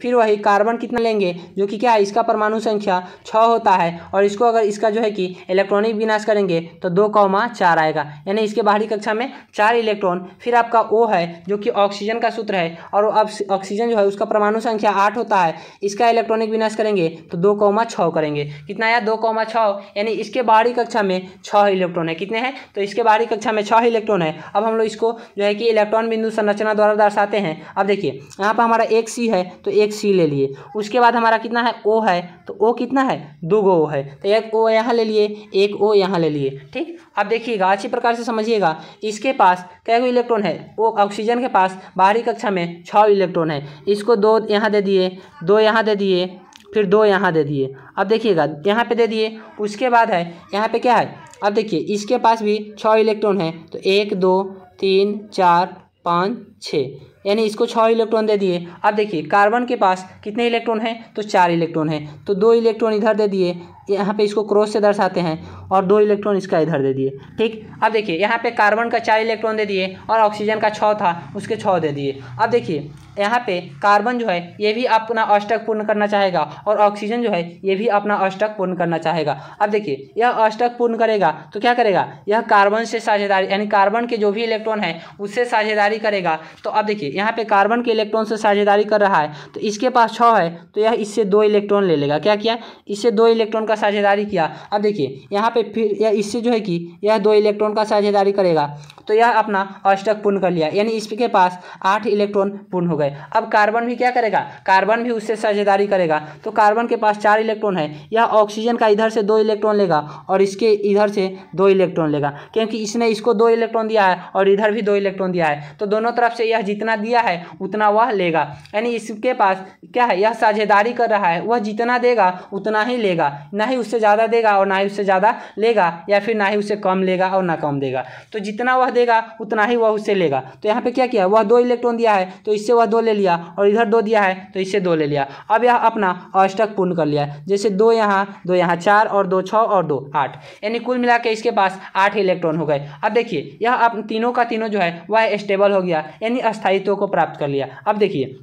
फिर वही कार्बन कितना लेंगे जो कि क्या है इसका परमाणु संख्या छः होता है और इसको अगर इसका जो है कि इलेक्ट्रॉनिक विनाश करेंगे तो दो कौमा चार आएगा यानी इसके बाहरी कक्षा में चार इलेक्ट्रॉन फिर आपका ओ है जो कि ऑक्सीजन का सूत्र है और ऑक्सीजन जो है उसका परमाणु संख्या आठ होता है इसका इलेक्ट्रॉनिक विनाश करेंगे तो दो कौमा छः करेंगे कितना आया दो कौमा छ यानी इसके बाहरी कक्षा में छः इलेक्ट्रॉन है कितने हैं तो इसके बाहरी कक्षा में छः इलेक्ट्रॉन है अब हम लोग इसको जो है कि इलेक्ट्रॉन बिंदु संरचना द्वारा दर्शाते हैं अब देखिए यहाँ पर हमारा एक सी है तो एक सी ले लिए उसके बाद हमारा कितना है ओ है तो ओ कितना है दो गो ओ है तो एक ओ यहाँ ले लिए एक ओ यहाँ ले लिए ठीक अब देखिएगा अच्छी प्रकार से समझिएगा इसके पास कै इलेक्ट्रॉन है वो ऑक्सीजन के पास बाहरी कक्षा में छः इलेक्ट्रॉन है इसको दो यहाँ दे दिए दो यहाँ दे दिए फिर दो यहाँ दे दिए अब देखिएगा यहाँ पे दे दिए उसके बाद है यहाँ पे क्या है अब देखिए इसके पास भी छः इलेक्ट्रॉन है तो एक दो तीन चार पाँच छः यानी इसको छः इलेक्ट्रॉन दे दिए अब देखिए कार्बन के पास कितने इलेक्ट्रॉन हैं तो चार इलेक्ट्रॉन हैं तो दो इलेक्ट्रॉन इधर दे दिए यहाँ पे इसको क्रॉस से दर्शाते हैं और दो इलेक्ट्रॉन इसका इधर दे दिए ठीक अब देखिए यहाँ पे कार्बन का चार इलेक्ट्रॉन दे दिए और ऑक्सीजन का छः था उसके छः दे दिए अब देखिए यहाँ पे कार्बन जो है ये भी अपना अष्टक पूर्ण करना चाहेगा और ऑक्सीजन जो है ये भी अपना अष्टक पूर्ण करना चाहेगा अब देखिए यह अष्टक पूर्ण करेगा तो क्या करेगा यह कार्बन से साझेदारी यानी कार्बन के जो भी इलेक्ट्रॉन है उससे साझेदारी करेगा तो अब देखिए यहाँ पे कार्बन के इलेक्ट्रॉन से साझेदारी कर रहा है तो इसके पास छः है तो यह इससे दो इलेक्ट्रॉन ले लेगा क्या किया इससे दो इलेक्ट्रॉन का साझेदारी किया अब देखिए यहाँ पे फिर यह इससे जो है कि यह दो इलेक्ट्रॉन का साझेदारी करेगा तो यह अपना अष्टक पूर्ण कर लिया यानी इसके पास आठ इलेक्ट्रॉन पूर्ण हो गए अब कार्बन भी क्या करेगा कार्बन भी उससे साझेदारी करेगा तो कार्बन के पास चार इलेक्ट्रॉन है यह ऑक्सीजन का इधर से दो इलेक्ट्रॉन लेगा और इसके इधर से दो इलेक्ट्रॉन लेगा क्योंकि इसने इसको दो इलेक्ट्रॉन दिया है और इधर भी दो इलेक्ट्रॉन दिया है तो दोनों तरफ से यह जितना दिया है उतना वह लेगा यानी इसके पास क्या है यह साझेदारी कर रहा है वह जितना देगा उतना ही लेगा ना ही उससे ज़्यादा देगा और ना ही उससे ज़्यादा लेगा या फिर ना ही उससे कम लेगा और ना कम देगा तो जितना वह देगा उतना ही वह उससे लेगा तो यहाँ पर क्या किया वह दो इलेक्ट्रॉन दिया है तो इससे वह दो ले लिया और इधर दो दिया है तो इससे दो ले लिया अब यह अपना अष्टक पूर्ण कर लिया जैसे दो यहाँ दो यहाँ चार और दो छः और दो आठ यानी कुल मिला के इसके पास आठ इलेक्ट्रॉन हो गए अब देखिए यह अब तीनों का तीनों जो है वह स्टेबल हो गया यानी अस्थायित्व को प्राप्त कर लिया अब देखिए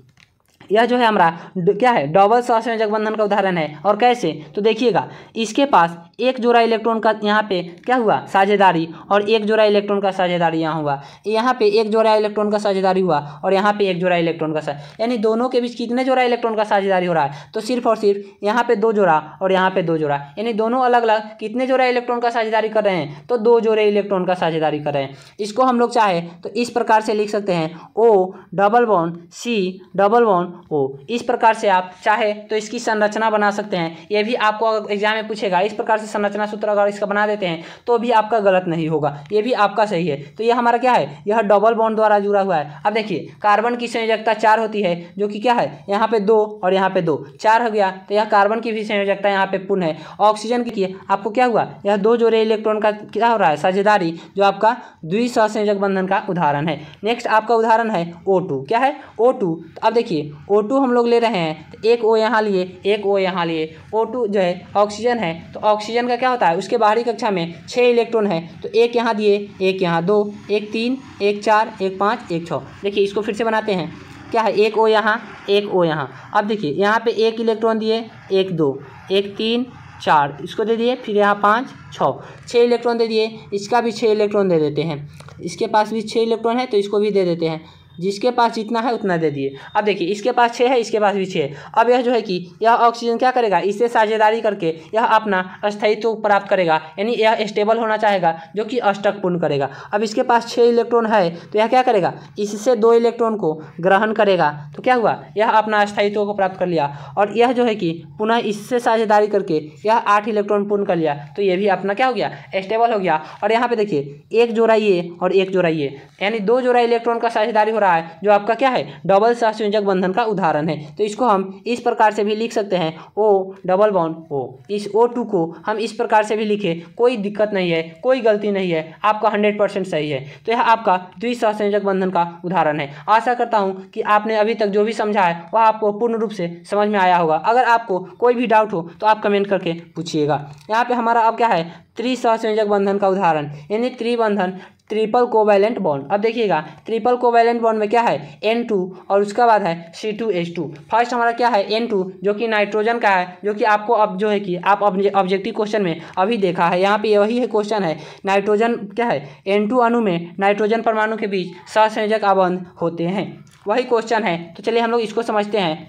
यह जो है हमारा क्या है डबल सॉस जगबंधन का उदाहरण है और कैसे तो देखिएगा इसके पास एक जोड़ा इलेक्ट्रॉन का यहाँ पे क्या हुआ साझेदारी और एक जोड़ा इलेक्ट्रॉन का साझेदारी यहाँ हुआ यहाँ पे एक जोड़ा इलेक्ट्रॉन का साझेदारी हुआ और यहाँ पे एक जोड़ा इलेक्ट्रॉन का यानी दोनों के बीच कितने जोड़ा इलेक्ट्रॉन का साझेदारी हो रहा है तो सिर्फ और सिर्फ यहाँ पे दो जोड़ा और यहाँ पे दो जोड़ा यानी दोनों अलग अलग कितने जोड़ा इलेक्ट्रॉन का साझेदारी कर रहे हैं तो दो जोड़े इलेक्ट्रॉन का साझेदारी कर रहे हैं इसको हम लोग चाहे तो इस प्रकार से लिख सकते हैं O double one C double one हो इस प्रकार से आप चाहे तो इसकी संरचना बना सकते हैं यह भी आपको अगर एग्जाम में पूछेगा इस प्रकार से संरचना सूत्र अगर इसका बना देते हैं तो भी आपका गलत नहीं होगा ये भी आपका सही है तो यह हमारा क्या है यह डबल बॉन्ड द्वारा जुड़ा हुआ है अब देखिए कार्बन की संयोजकता चार होती है जो कि क्या है यहाँ पे दो और यहाँ पे दो चार हो गया तो यह कार्बन की भी संयोजकता यहाँ पे पूर्ण है ऑक्सीजन की आपको क्या हुआ यह दो जोड़े इलेक्ट्रॉन का क्या हो रहा है साझेदारी जो आपका द्विसंयोजक बंधन का उदाहरण है नेक्स्ट आपका उदाहरण है ओ क्या है ओ अब देखिए ओ टू हम लोग ले रहे हैं तो एक ओ यहाँ लिए एक ओ यहाँ लिए ओ टू जो है ऑक्सीजन है तो ऑक्सीजन का क्या होता है उसके बाहरी कक्षा में छः इलेक्ट्रॉन है तो एक यहाँ दिए एक यहाँ दो एक तीन एक चार एक पाँच एक छः देखिए इसको फिर से बनाते हैं क्या है एक ओ यहाँ एक ओ यहाँ अब देखिए यहाँ पे एक इलेक्ट्रॉन दिए एक दो एक तीन चार इसको दे दिए फिर यहाँ पाँच छः छः इलेक्ट्रॉन दे दिए इसका भी छः इलेक्ट्रॉन दे देते हैं इसके पास भी छः इलेक्ट्रॉन है तो इसको भी दे देते हैं जिसके पास जितना है उतना दे दिए अब देखिए इसके पास छः है इसके पास भी छः अब यह जो है कि यह ऑक्सीजन क्या करेगा इससे साझेदारी करके यह अपना स्थायित्व प्राप्त करेगा यानी यह स्टेबल होना चाहेगा जो कि अष्टक पूर्ण करेगा अब इसके पास छः इलेक्ट्रॉन है तो यह क्या करेगा इससे दो इलेक्ट्रॉन को ग्रहण करेगा तो क्या हुआ यह अपना स्थायित्व को प्राप्त कर लिया और यह जो है कि पुनः इससे साझेदारी करके यह आठ इलेक्ट्रॉन पूर्ण कर लिया तो यह भी अपना क्या हो गया स्टेबल हो गया और यहाँ पर देखिए एक जोड़ाइए और एक जोड़ाइए यानी दो जोड़ा इलेक्ट्रॉन का साझेदारी हो रहा है जो आपका क्या है डबल सहसंयोजक बंधन का उदाहरण है तो इसको हम इस प्रकार से भी लिख सकते हैं ओ डबल बॉन्ड ओ इस ओ टू को हम इस प्रकार से भी लिखे कोई दिक्कत नहीं है कोई गलती नहीं है आपका हंड्रेड परसेंट सही है तो यह आपका द्विसहसंयोजक बंधन का उदाहरण है आशा करता हूँ कि आपने अभी तक जो भी समझा है वह आपको पूर्ण रूप से समझ में आया होगा अगर आपको कोई भी डाउट हो तो आप कमेंट करके पूछिएगा यहाँ पर हमारा अब क्या है त्रिसहसंयोजक बंधन का उदाहरण यानी त्रिबंधन ट्रिपल कोवैलेंट बॉन्ड अब देखिएगा ट्रिपल कोवैलेंट बॉन्ड में क्या है एन टू और उसका बाद है C two H two first हमारा क्या है एन टू जो कि नाइट्रोजन का है जो कि आपको अब जो है कि आप ऑब्जेक्टिव क्वेश्चन में अभी देखा है यहाँ पे वही है क्वेश्चन है नाइट्रोजन क्या है एन टू अणु में नाइट्रोजन परमाणु के बीच सहसंयोजक आबंध होते हैं वही क्वेश्चन है तो चलिए हम लोग इसको समझते हैं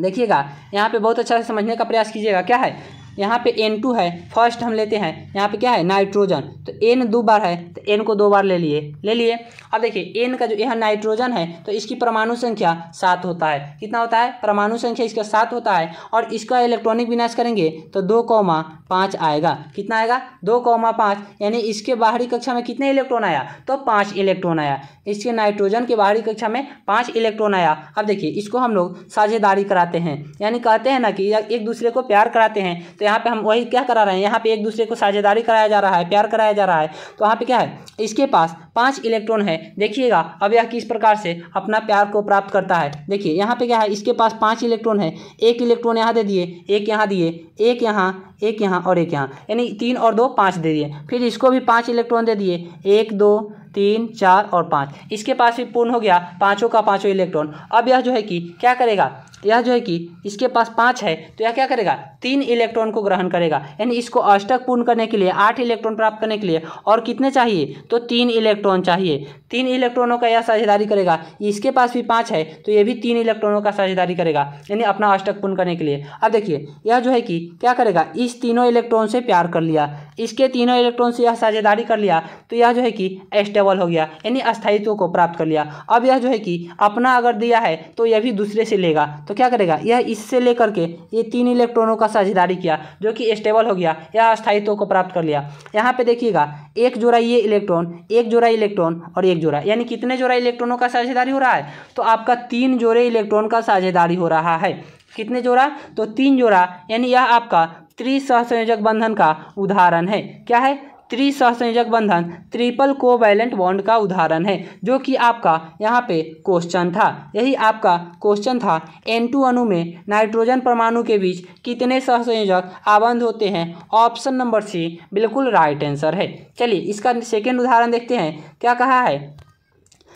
देखिएगा यहाँ पे बहुत अच्छा से समझने का प्रयास कीजिएगा क्या है यहाँ पे एन टू है फर्स्ट हम लेते हैं यहाँ पे क्या है नाइट्रोजन तो एन दो बार है तो एन को दो बार ले लिए ले लिए अब देखिए एन का जो यहाँ नाइट्रोजन है तो इसकी परमाणु संख्या सात होता है कितना होता है परमाणु संख्या इसका सात होता है और इसका इलेक्ट्रॉनिक विनाश करेंगे तो दो कौमा पाँच आएगा कितना आएगा दो कौमा पाँच यानी इसके बाहरी कक्षा में कितने इलेक्ट्रॉन आया तो पाँच इलेक्ट्रॉन आया इसके नाइट्रोजन के बाहरी कक्षा में पाँच इलेक्ट्रॉन आया अब देखिए इसको हम लोग साझेदारी कराते हैं यानी कहते हैं ना कि एक दूसरे को प्यार कराते हैं तो यहाँ पे हम वही क्या करा रहे हैं यहाँ पे एक दूसरे को साझेदारी कराया जा रहा है प्यार कराया जा रहा है तो वहाँ पे क्या है इसके पास पांच इलेक्ट्रॉन है देखिएगा अब यह किस प्रकार से अपना प्यार को प्राप्त करता है देखिए यहाँ पे क्या है इसके पास पांच इलेक्ट्रॉन है एक इलेक्ट्रॉन यहाँ दे दिए एक यहाँ दिए एक यहाँ एक यहाँ और एक यहाँ यानी तीन और दो पाँच दे दिए फिर इसको भी पाँच इलेक्ट्रॉन दे दिए एक दो तीन चार और पाँच इसके पास भी पूर्ण हो गया पाँचों का पाँचों इलेक्ट्रॉन अब यह जो है कि क्या करेगा यह जो है कि इसके पास पाँच है तो यह क्या करेगा तीन इलेक्ट्रॉन को ग्रहण करेगा यानी इसको अष्टक पूर्ण करने के लिए आठ इलेक्ट्रॉन प्राप्त करने के लिए और कितने चाहिए तो तीन इलेक्ट्रॉन चाहिए तीन इलेक्ट्रॉनों का यह साझेदारी करेगा इसके पास भी पाँच है तो यह भी तीन इलेक्ट्रॉनों का साझेदारी करेगा यानी अपना अष्टक पूर्ण करने के लिए अब देखिए यह जो है कि क्या करेगा इस तीनों इलेक्ट्रॉन से प्यार कर लिया इसके तीनों इलेक्ट्रॉन से यह साझेदारी कर लिया तो यह जो है कि एस्टेबल लेवल हो गया यानी अस्थायित्व को प्राप्त कर लिया अब यह जो है कि अपना अगर दिया है तो यह भी दूसरे से लेगा तो क्या करेगा यह इससे लेकर के ये तीन इलेक्ट्रॉनों का साझेदारी किया जो कि स्टेबल हो गया यह अस्थायित्व को प्राप्त कर लिया यहाँ पर देखिएगा एक जोड़ा ये इलेक्ट्रॉन एक जोड़ा इलेक्ट्रॉन और एक जोड़ा यानी कितने जोड़ा इलेक्ट्रॉनों का साझेदारी हो रहा है तो आपका तीन जोड़े इलेक्ट्रॉन का साझेदारी हो रहा है कितने जोड़ा तो तीन जोड़ा यानी यह आपका त्रिसहसंयोजक बंधन का उदाहरण है क्या है त्रिसंयोजक बंधन ट्रिपल बैलेंट बॉन्ड का उदाहरण है जो कि आपका यहाँ पे क्वेश्चन था यही आपका क्वेश्चन था एन टू अनु में नाइट्रोजन परमाणु के बीच कितने सहसंयोजक आबंध होते हैं ऑप्शन नंबर सी बिल्कुल राइट आंसर है चलिए इसका सेकेंड उदाहरण देखते हैं क्या कहा है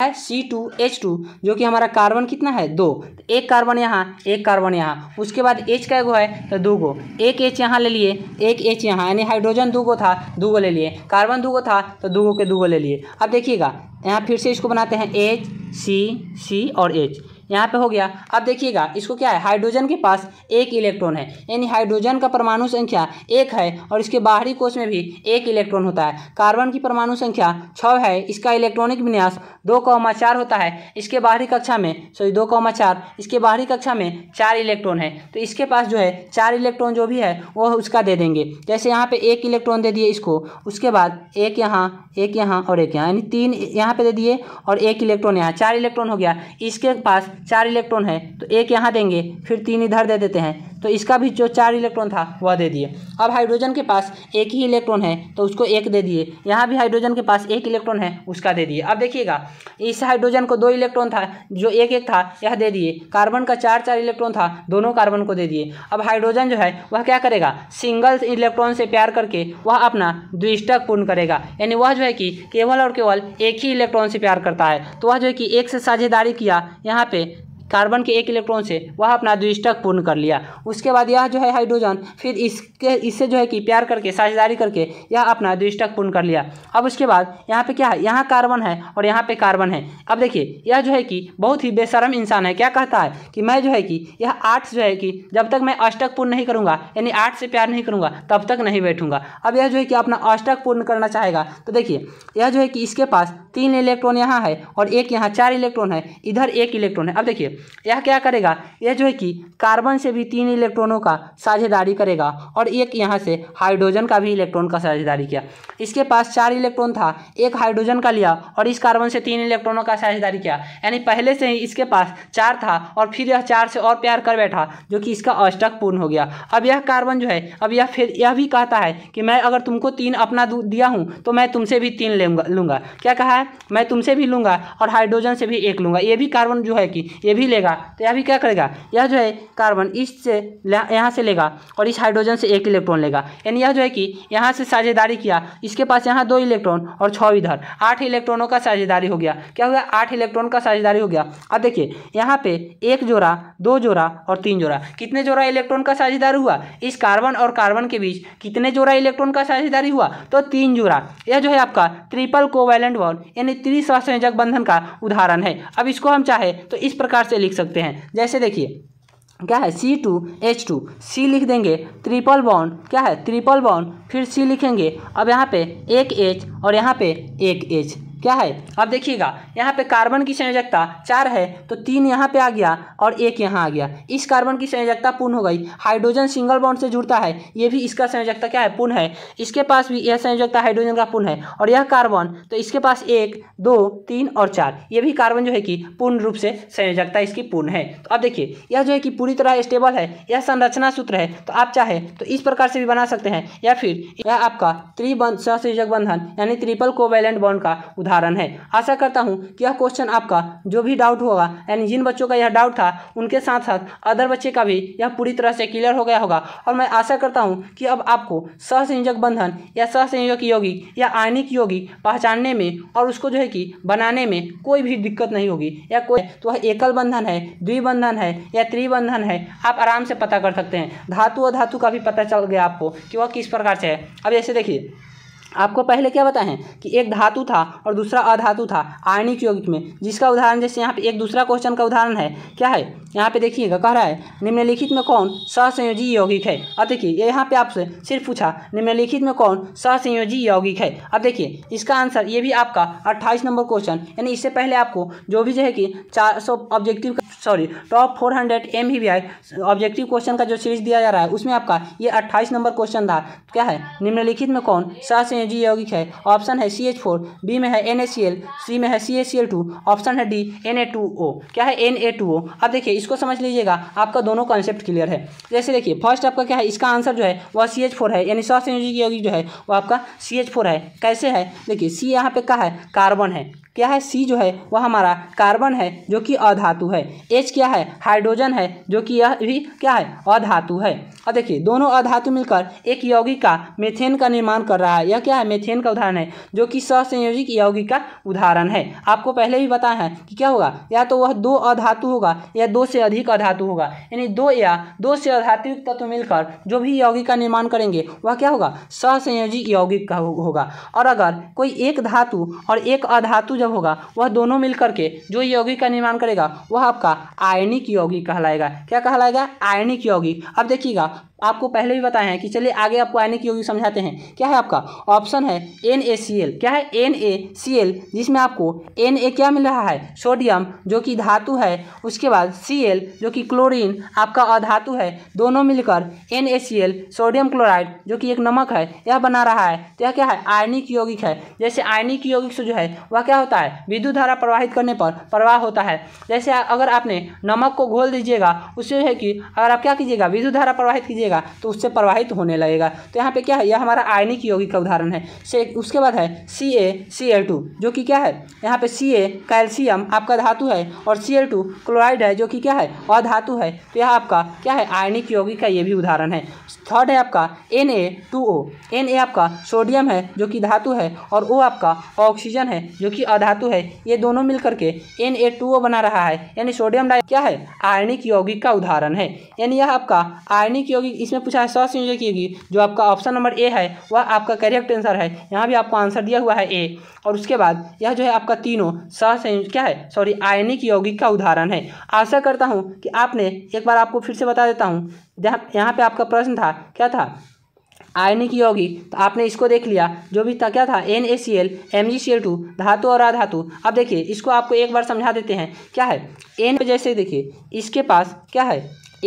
है सी टू एच टू जो कि हमारा कार्बन कितना है दो तो एक कार्बन यहाँ एक कार्बन यहाँ उसके बाद एच का गो है तो दो गो एक एच यहाँ ले लिए एक एच यहाँ यानी हाइड्रोजन दो गो था दो गो ले लिए कार्बन दो गो था तो दो गो के दो गो ले लिए अब देखिएगा यहाँ फिर से इसको बनाते हैं एच सी सी और एच यहाँ पे हो गया अब देखिएगा इसको क्या है हाइड्रोजन के पास एक इलेक्ट्रॉन है यानी हाइड्रोजन का परमाणु संख्या एक है और इसके बाहरी कोष में भी एक इलेक्ट्रॉन होता है कार्बन की परमाणु संख्या छ है इसका इलेक्ट्रॉनिक विन्यास दो कौमा चार होता है इसके बाहरी कक्षा में सॉरी दो कौमा चार इसके बाहरी कक्षा में चार इलेक्ट्रॉन है तो इसके पास जो है चार इलेक्ट्रॉन जो भी है वो उसका दे देंगे जैसे यहाँ पर एक इलेक्ट्रॉन दे दिए इसको उसके बाद एक यहाँ एक यहाँ और एक यहाँ यानी तीन यहाँ पे दे दिए और एक इलेक्ट्रॉन यहाँ चार इलेक्ट्रॉन हो गया इसके पास चार इलेक्ट्रॉन है तो एक यहाँ देंगे फिर तीन इधर दे देते हैं तो इसका भी जो चार इलेक्ट्रॉन था वह दे दिए अब हाइड्रोजन के पास एक ही इलेक्ट्रॉन है तो उसको एक दे दिए यहाँ भी हाइड्रोजन के पास एक इलेक्ट्रॉन है उसका दे दिए अब देखिएगा इस हाइड्रोजन को दो इलेक्ट्रॉन था जो एक एक था यह दे दिए कार्बन का चार चार इलेक्ट्रॉन था दोनों कार्बन को दे दिए अब हाइड्रोजन जो है वह क्या करेगा सिंगल इलेक्ट्रॉन से प्यार करके वह अपना द्विष्टक पूर्ण करेगा यानी वह जो है कि केवल और केवल एक ही इलेक्ट्रॉन से प्यार करता है तो वह जो है कि एक से साझेदारी किया यहाँ पे कार्बन के एक इलेक्ट्रॉन से वह अपना द्विष्टक पूर्ण कर लिया उसके बाद यह जो है हाइड्रोजन फिर इसके इससे जो है कि प्यार करके साझेदारी करके यह अपना द्विष्टक पूर्ण कर लिया अब उसके बाद यहाँ पे क्या है यहाँ कार्बन है और यहाँ पे कार्बन है अब देखिए यह जो है कि बहुत ही बेशरम इंसान है क्या कहता है कि मैं जो है कि यह आठ जो है कि जब तक मैं अष्टक पूर्ण नहीं करूँगा यानी आठ से प्यार नहीं करूँगा तब तक नहीं बैठूंगा अब यह जो है कि अपना अष्टक पूर्ण करना चाहेगा तो देखिए यह जो है कि इसके पास तीन इलेक्ट्रॉन यहाँ है और एक यहाँ चार इलेक्ट्रॉन है इधर एक इलेक्ट्रॉन है अब देखिए यह क्या करेगा यह जो है कि कार्बन से भी तीन इलेक्ट्रॉनों का साझेदारी करेगा और एक यहाँ से हाइड्रोजन का भी इलेक्ट्रॉन का साझेदारी किया इसके पास चार इलेक्ट्रॉन था एक हाइड्रोजन का लिया और इस कार्बन से तीन इलेक्ट्रॉनों का साझेदारी किया यानी पहले से ही इसके पास चार था और फिर यह चार से और प्यार कर बैठा जो कि इसका अष्टक पूर्ण हो गया अब यह कार्बन जो है अब यह फिर यह भी कहता है कि मैं अगर तुमको तीन अपना दिया हूँ तो मैं तुमसे भी तीन लूंगा क्या कहा है मैं तुमसे भी लूंगा और हाइड्रोजन से भी एक लूंगा ये भी कार्बन जो है कि ये भी लेगा तो यह भी क्या करेगा यह जो है कार्बन इस से यहाँ से लेगा और इस हाइड्रोजन से एक इलेक्ट्रॉन लेगा यानी यह जो है कि यहाँ से साझेदारी किया इसके पास यहाँ दो इलेक्ट्रॉन और छः इधर आठ इलेक्ट्रॉनों का साझेदारी हो गया क्या हो गया आठ इलेक्ट्रॉन का साझेदारी हो गया अब देखिए यहाँ पे एक जोड़ा दो जोड़ा और तीन जोड़ा कितने जोड़ा इलेक्ट्रॉन का साझेदार हुआ इस कार्बन और कार्बन के बीच कितने जोड़ा इलेक्ट्रॉन का साझेदारी हुआ तो तीन जोड़ा यह जो है आपका ट्रिपल कोवैलेंट वॉल यानी त्रिसंयोजक बंधन का उदाहरण है अब इसको हम चाहे तो इस प्रकार से लिख सकते हैं जैसे देखिए क्या है C two H two C लिख देंगे ट्रिपल बॉन्ड क्या है ट्रिपल बॉन्ड फिर सी लिखेंगे अब यहाँ पे एक एच और यहाँ पे एक एच क्या है अब देखिएगा यहाँ पे कार्बन की संयोजकता चार है तो तीन यहाँ पे आ गया और एक यहाँ आ गया इस कार्बन की संयोजकता पूर्ण हो गई हाइड्रोजन सिंगल बॉन्ड से जुड़ता है ये भी इसका संयोजकता क्या है पूर्ण है इसके पास भी यह संयोजकता हाइड्रोजन का पूर्ण है और यह कार्बन तो इसके पास एक दो तीन और चार ये भी कार्बन जो है कि पूर्ण रूप से संयोजकता इसकी पूर्ण है तो अब देखिए यह जो है कि पूरी तरह स्टेबल है यह संरचना सूत्र है तो आप चाहे तो इस प्रकार से भी बना सकते हैं या फिर यह आपका त्रिबंध सहसंयोजक बंधन यानी ट्रिपल कोवेलेंट बॉन्ड का उदाहरण उदाहरण है आशा करता हूँ कि यह क्वेश्चन आपका जो भी डाउट होगा यानी जिन बच्चों का यह डाउट था उनके साथ साथ अदर बच्चे का भी यह पूरी तरह से क्लियर हो गया होगा और मैं आशा करता हूँ कि अब आपको सहसंयोजक बंधन या सहसंयोजक यौगिक या आयनिक यौगिक पहचानने में और उसको जो है कि बनाने में कोई भी दिक्कत नहीं होगी या कोई तो वह एकल बंधन है द्विबंधन है या त्रिबंधन है आप आराम से पता कर सकते हैं धातु और धातु का भी पता चल गया आपको कि वह किस प्रकार से है अब ऐसे देखिए आपको पहले क्या बताएं कि एक धातु था और दूसरा अधातु था आयनिक यौगिक में जिसका उदाहरण जैसे यहाँ पे एक दूसरा क्वेश्चन का उदाहरण है क्या है यहाँ पे देखिएगा कह रहा है निम्नलिखित में कौन सहसंयोजी यौगिक है अब देखिए यहाँ पे आपसे सिर्फ पूछा निम्नलिखित में कौन सहसंयोजी यौगिक है अब देखिए इसका आंसर ये भी आपका अट्ठाईस नंबर क्वेश्चन यानी इससे पहले आपको जो भी जो है कि चार सौ objective sorry top four hundred M V objective question का जो सीरीज दिया जा रहा है उसमें आपका ये अट्ठाईस नंबर क्वेश्चन था क्या है निम्नलिखित में कौन सहसंयोजी एनर्जी यौगिक है ऑप्शन है सी एच फोर बी में है एन सी में है सी एच टू ऑप्शन है D N A two O क्या है एन ए टू ओ अब देखिए इसको समझ लीजिएगा आपका दोनों कॉन्सेप्ट क्लियर है जैसे देखिए फर्स्ट आपका क्या है इसका आंसर जो है वह सी एच फोर है यानी सॉस एनर्जी यौगिक जो है वो आपका सी एच फोर है कैसे है देखिए सी यहाँ पे क्या है कार्बन है क्या है सी जो है वह हमारा कार्बन है जो कि अधातु है एच क्या है हाइड्रोजन है जो कि यह भी क्या है अधातु है और देखिए दोनों अधातु मिलकर एक यौगिक का मेथेन का निर्माण कर रहा है यह क्या है मेथेन का उदाहरण है जो कि सहसंयोजिक यौगिक का उदाहरण है आपको पहले भी बताया है कि क्या होगा या तो वह दो अधातु होगा या दो से अधिक अधातु होगा यानी दो या दो से अधातु तत्व मिलकर जो भी यौगिक का निर्माण करेंगे वह क्या होगा सहसंयोजिक यौगिक का होगा और अगर कोई एक धातु और एक अधातु जब होगा वह दोनों मिल करके जो यौगिक का निर्माण करेगा वह आपका आयनिक यौगिक कहलाएगा क्या कहलाएगा आयनिक यौगिक अब देखिएगा आपको पहले भी बताए हैं कि चलिए आगे आपको आयनिक यौगिक समझाते हैं क्या है आपका ऑप्शन है एन ए सी एल क्या है एन ए सी एल जिसमें आपको एन ए क्या मिल रहा है सोडियम जो कि धातु है उसके बाद सी एल जो कि क्लोरीन आपका अधातु है दोनों मिलकर N A C L sodium chloride जो कि एक नमक है यह बना रहा है तो यह क्या है आयनिक यौगिक है जैसे आयनिक यौगिक से जो है वह क्या होता है विद्युत धारा प्रवाहित करने पर प्रवाह होता है जैसे अगर आपने नमक को घोल दीजिएगा उससे है कि अगर आप क्या कीजिएगा विद्युत धारा प्रवाहित कीजिएगा रखेगा तो उससे प्रवाहित होने लगेगा तो यहाँ पे क्या है यह हमारा आयनिक यौगिक का उदाहरण है से उसके बाद है सी ए सी एल टू जो कि क्या है यहाँ पे सी ए कैल्शियम आपका धातु है और सी एल टू क्लोराइड है जो कि क्या है अधातु है तो यह आपका क्या है आयनिक यौगिक का ये भी उदाहरण है थर्ड है आपका N A two O N A आपका सोडियम है जो कि धातु है और ओ आपका ऑक्सीजन है जो कि अधातु है ये दोनों मिल करके एन ए टू ओ बना रहा है यानी सोडियम डाई क्या है आयनिक यौगिक का उदाहरण है यानी यह आपका आयनिक यौगिक इसमें पूछा है ससंयोजक योगी जो आपका ऑप्शन नंबर ए है वह आपका करेक्ट आंसर है यहाँ भी आपको आंसर दिया हुआ है ए और उसके बाद यह जो है आपका तीनों सहसंयोजक क्या है सॉरी आयनिक यौगिक का उदाहरण है आशा करता हूँ कि आपने एक बार आपको फिर से बता देता हूँ जहाँ यहाँ पर आपका प्रश्न था क्या था आयनिक यौगिक तो आपने इसको देख लिया जो भी था क्या था N A C L M G C L two धातु और अधातु अब देखिए इसको आपको एक बार समझा देते हैं क्या है एन जैसे देखिए इसके पास क्या है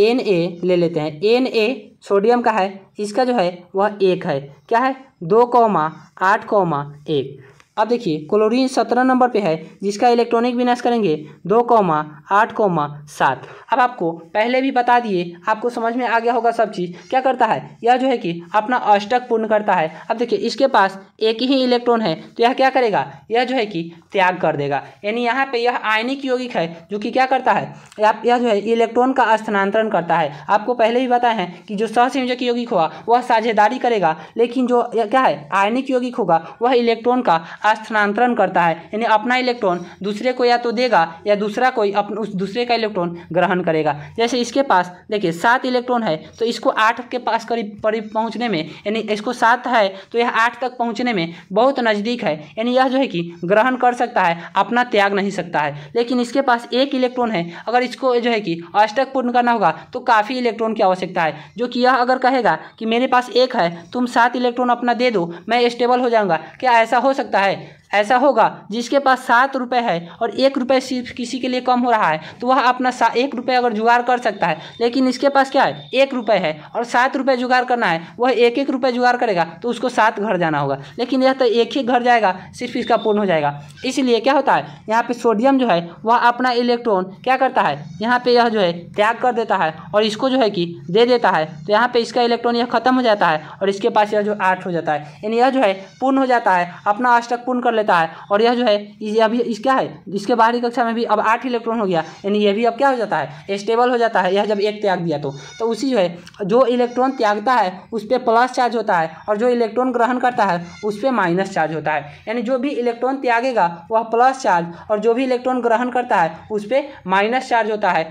एन ए ले लेते हैं एन ए सोडियम का है इसका जो है वह एक है क्या है दो कौमा आठ कौमा एक अब देखिए क्लोरीन सत्रह नंबर पे है जिसका इलेक्ट्रॉनिक विनाश करेंगे दो कौमा आठ कौमा सात अब आपको पहले भी बता दिए आपको समझ में आ गया होगा सब चीज़ क्या करता है यह जो है कि अपना अष्टक पूर्ण करता है अब देखिए इसके पास एक ही इलेक्ट्रॉन है तो यह क्या करेगा यह जो है कि त्याग कर देगा यानी यहाँ पर यह आयनिक यौगिक है जो कि क्या करता है यह जो है इलेक्ट्रॉन का स्थानांतरण करता है आपको पहले भी बताए हैं कि जो सहसंयोजक यौगिक हुआ वह साझेदारी करेगा लेकिन जो क्या है आयनिक यौगिक होगा वह इलेक्ट्रॉन का स्थानांतरण करता है यानी अपना इलेक्ट्रॉन दूसरे को या तो देगा या दूसरा कोई अपन उस दूसरे का इलेक्ट्रॉन ग्रहण करेगा जैसे इसके पास देखिए सात इलेक्ट्रॉन है तो इसको आठ के पास करीब करीब पहुँचने में यानी इसको सात है तो यह आठ तक पहुँचने में बहुत नज़दीक है यानी यह जो है कि ग्रहण कर सकता है अपना त्याग नहीं सकता है लेकिन इसके पास एक इलेक्ट्रॉन है अगर इसको जो है कि अष्टक पूर्ण करना होगा तो काफ़ी इलेक्ट्रॉन की आवश्यकता है जो कि यह अगर कहेगा कि मेरे पास एक है तुम सात इलेक्ट्रॉन अपना दे दो मैं स्टेबल हो जाऊंगा क्या ऐसा हो सकता है যায় ऐसा होगा जिसके पास सात रुपये है और एक रुपये सिर्फ किसी के लिए कम हो रहा है तो वह अपना सा एक रुपये अगर जुगाड़ कर सकता है लेकिन इसके पास क्या है एक रुपये है और सात रुपये जुगाड़ करना है वह एक एक रुपये जुगाड़ करेगा तो उसको सात घर जाना होगा लेकिन यह तो एक ही घर जाएगा सिर्फ इसका पूर्ण हो जाएगा इसलिए क्या होता है यहाँ पर सोडियम जो है वह अपना इलेक्ट्रॉन क्या करता है यहाँ पर यह जो है त्याग कर देता है और इसको जो है कि दे देता है तो यहाँ पर इसका इलेक्ट्रॉन यह खत्म हो जाता है और इसके पास यह जो आठ हो जाता है यानी यह जो है पूर्ण हो जाता है अपना तक पूर्ण कर रहता है और यह जो है ये अभी इस क्या है इसके बाहरी कक्षा में भी अब आठ इलेक्ट्रॉन हो गया यानी यह भी अब क्या हो जाता है स्टेबल हो जाता है यह जब एक त्याग दिया तो तो उसी जो है जो इलेक्ट्रॉन त्यागता है उस पर प्लस चार्ज होता है और जो इलेक्ट्रॉन ग्रहण करता है उस पर माइनस चार्ज होता है यानी जो भी इलेक्ट्रॉन त्यागेगा वह प्लस चार्ज और जो भी इलेक्ट्रॉन ग्रहण करता है उस पर माइनस चार्ज होता है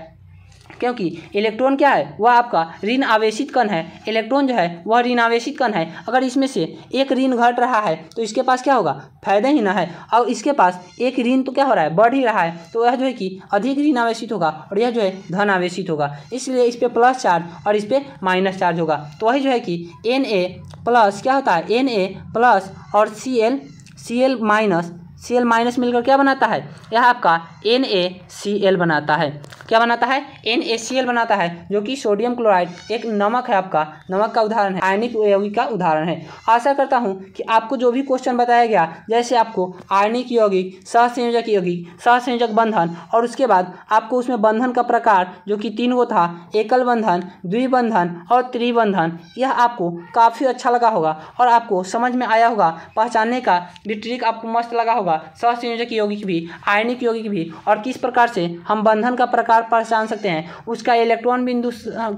क्योंकि इलेक्ट्रॉन क्या है वह आपका ऋण आवेशित कण है इलेक्ट्रॉन जो है वह ऋण आवेशित कण है अगर इसमें से एक ऋण घट रहा है तो इसके पास क्या होगा फायदा ही ना है और इसके पास एक ऋण तो क्या हो रहा है बढ़ ही रहा है तो यह जो है कि अधिक ऋण आवेशित होगा और यह जो है धन आवेशित होगा इसलिए इस पर प्लस चार्ज और इस पर माइनस चार्ज होगा तो वही जो है कि एन ए प्लस क्या होता है एन ए प्लस और C L C L minus C L minus मिलकर क्या बनाता है यह आपका एन ए सी एल बनाता है क्या बनाता है एन ए सी एल बनाता है जो कि सोडियम क्लोराइड एक नमक है आपका नमक का उदाहरण है आयनिक यौगिक का उदाहरण है आशा करता हूँ कि आपको जो भी क्वेश्चन बताया गया जैसे आपको आयनिक यौगिक सहसंयोजक यौगिक सहसंयोजक बंधन और उसके बाद आपको उसमें बंधन का प्रकार जो कि तीन गो था एकल बंधन द्विबंधन और त्रिबंधन यह आपको काफ़ी अच्छा लगा होगा और आपको समझ में आया होगा पहचानने का भी ट्रिक आपको मस्त लगा होगा अलावा ससंयोजक यौगिक भी आयनिक यौगिक भी और किस प्रकार से हम बंधन का प्रकार पहचान सकते हैं उसका इलेक्ट्रॉन बिंदु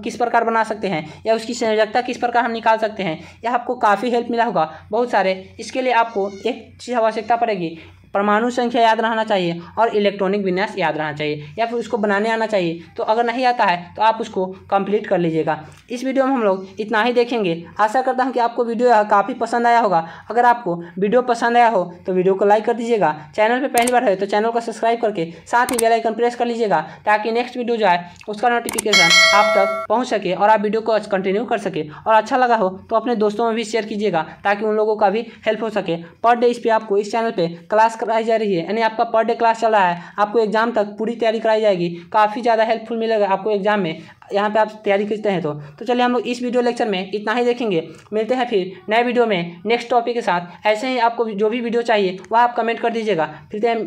किस प्रकार बना सकते हैं या उसकी संयोजकता किस प्रकार हम निकाल सकते हैं यह आपको काफ़ी हेल्प मिला होगा बहुत सारे इसके लिए आपको एक चीज़ आवश्यकता पड़ेगी परमाणु संख्या याद रहना चाहिए और इलेक्ट्रॉनिक विन्यास याद रहना चाहिए या फिर उसको बनाने आना चाहिए तो अगर नहीं आता है तो आप उसको कंप्लीट कर लीजिएगा इस वीडियो में हम लोग इतना ही देखेंगे आशा करता हूँ कि आपको वीडियो काफ़ी पसंद आया होगा अगर आपको वीडियो पसंद आया हो तो वीडियो को लाइक कर दीजिएगा चैनल पर पहली बार है तो चैनल को सब्सक्राइब करके साथ ही बेलाइकन प्रेस कर लीजिएगा ताकि नेक्स्ट वीडियो जो है उसका नोटिफिकेशन आप तक पहुँच सके और आप वीडियो को कंटिन्यू कर सके और अच्छा लगा हो तो अपने दोस्तों में भी शेयर कीजिएगा ताकि उन लोगों का भी हेल्प हो सके पर डे इस पर आपको इस चैनल पर क्लास कराई जा रही है यानी आपका पर डे क्लास चल रहा है आपको एग्जाम तक पूरी तैयारी कराई जाएगी काफ़ी ज़्यादा हेल्पफुल मिलेगा आपको एग्जाम में यहाँ पे आप तैयारी करते हैं तो तो चलिए हम लोग इस वीडियो लेक्चर में इतना ही देखेंगे मिलते हैं फिर नए वीडियो में नेक्स्ट टॉपिक के साथ ऐसे ही आपको जो भी वीडियो चाहिए वह आप कमेंट कर दीजिएगा फिर तो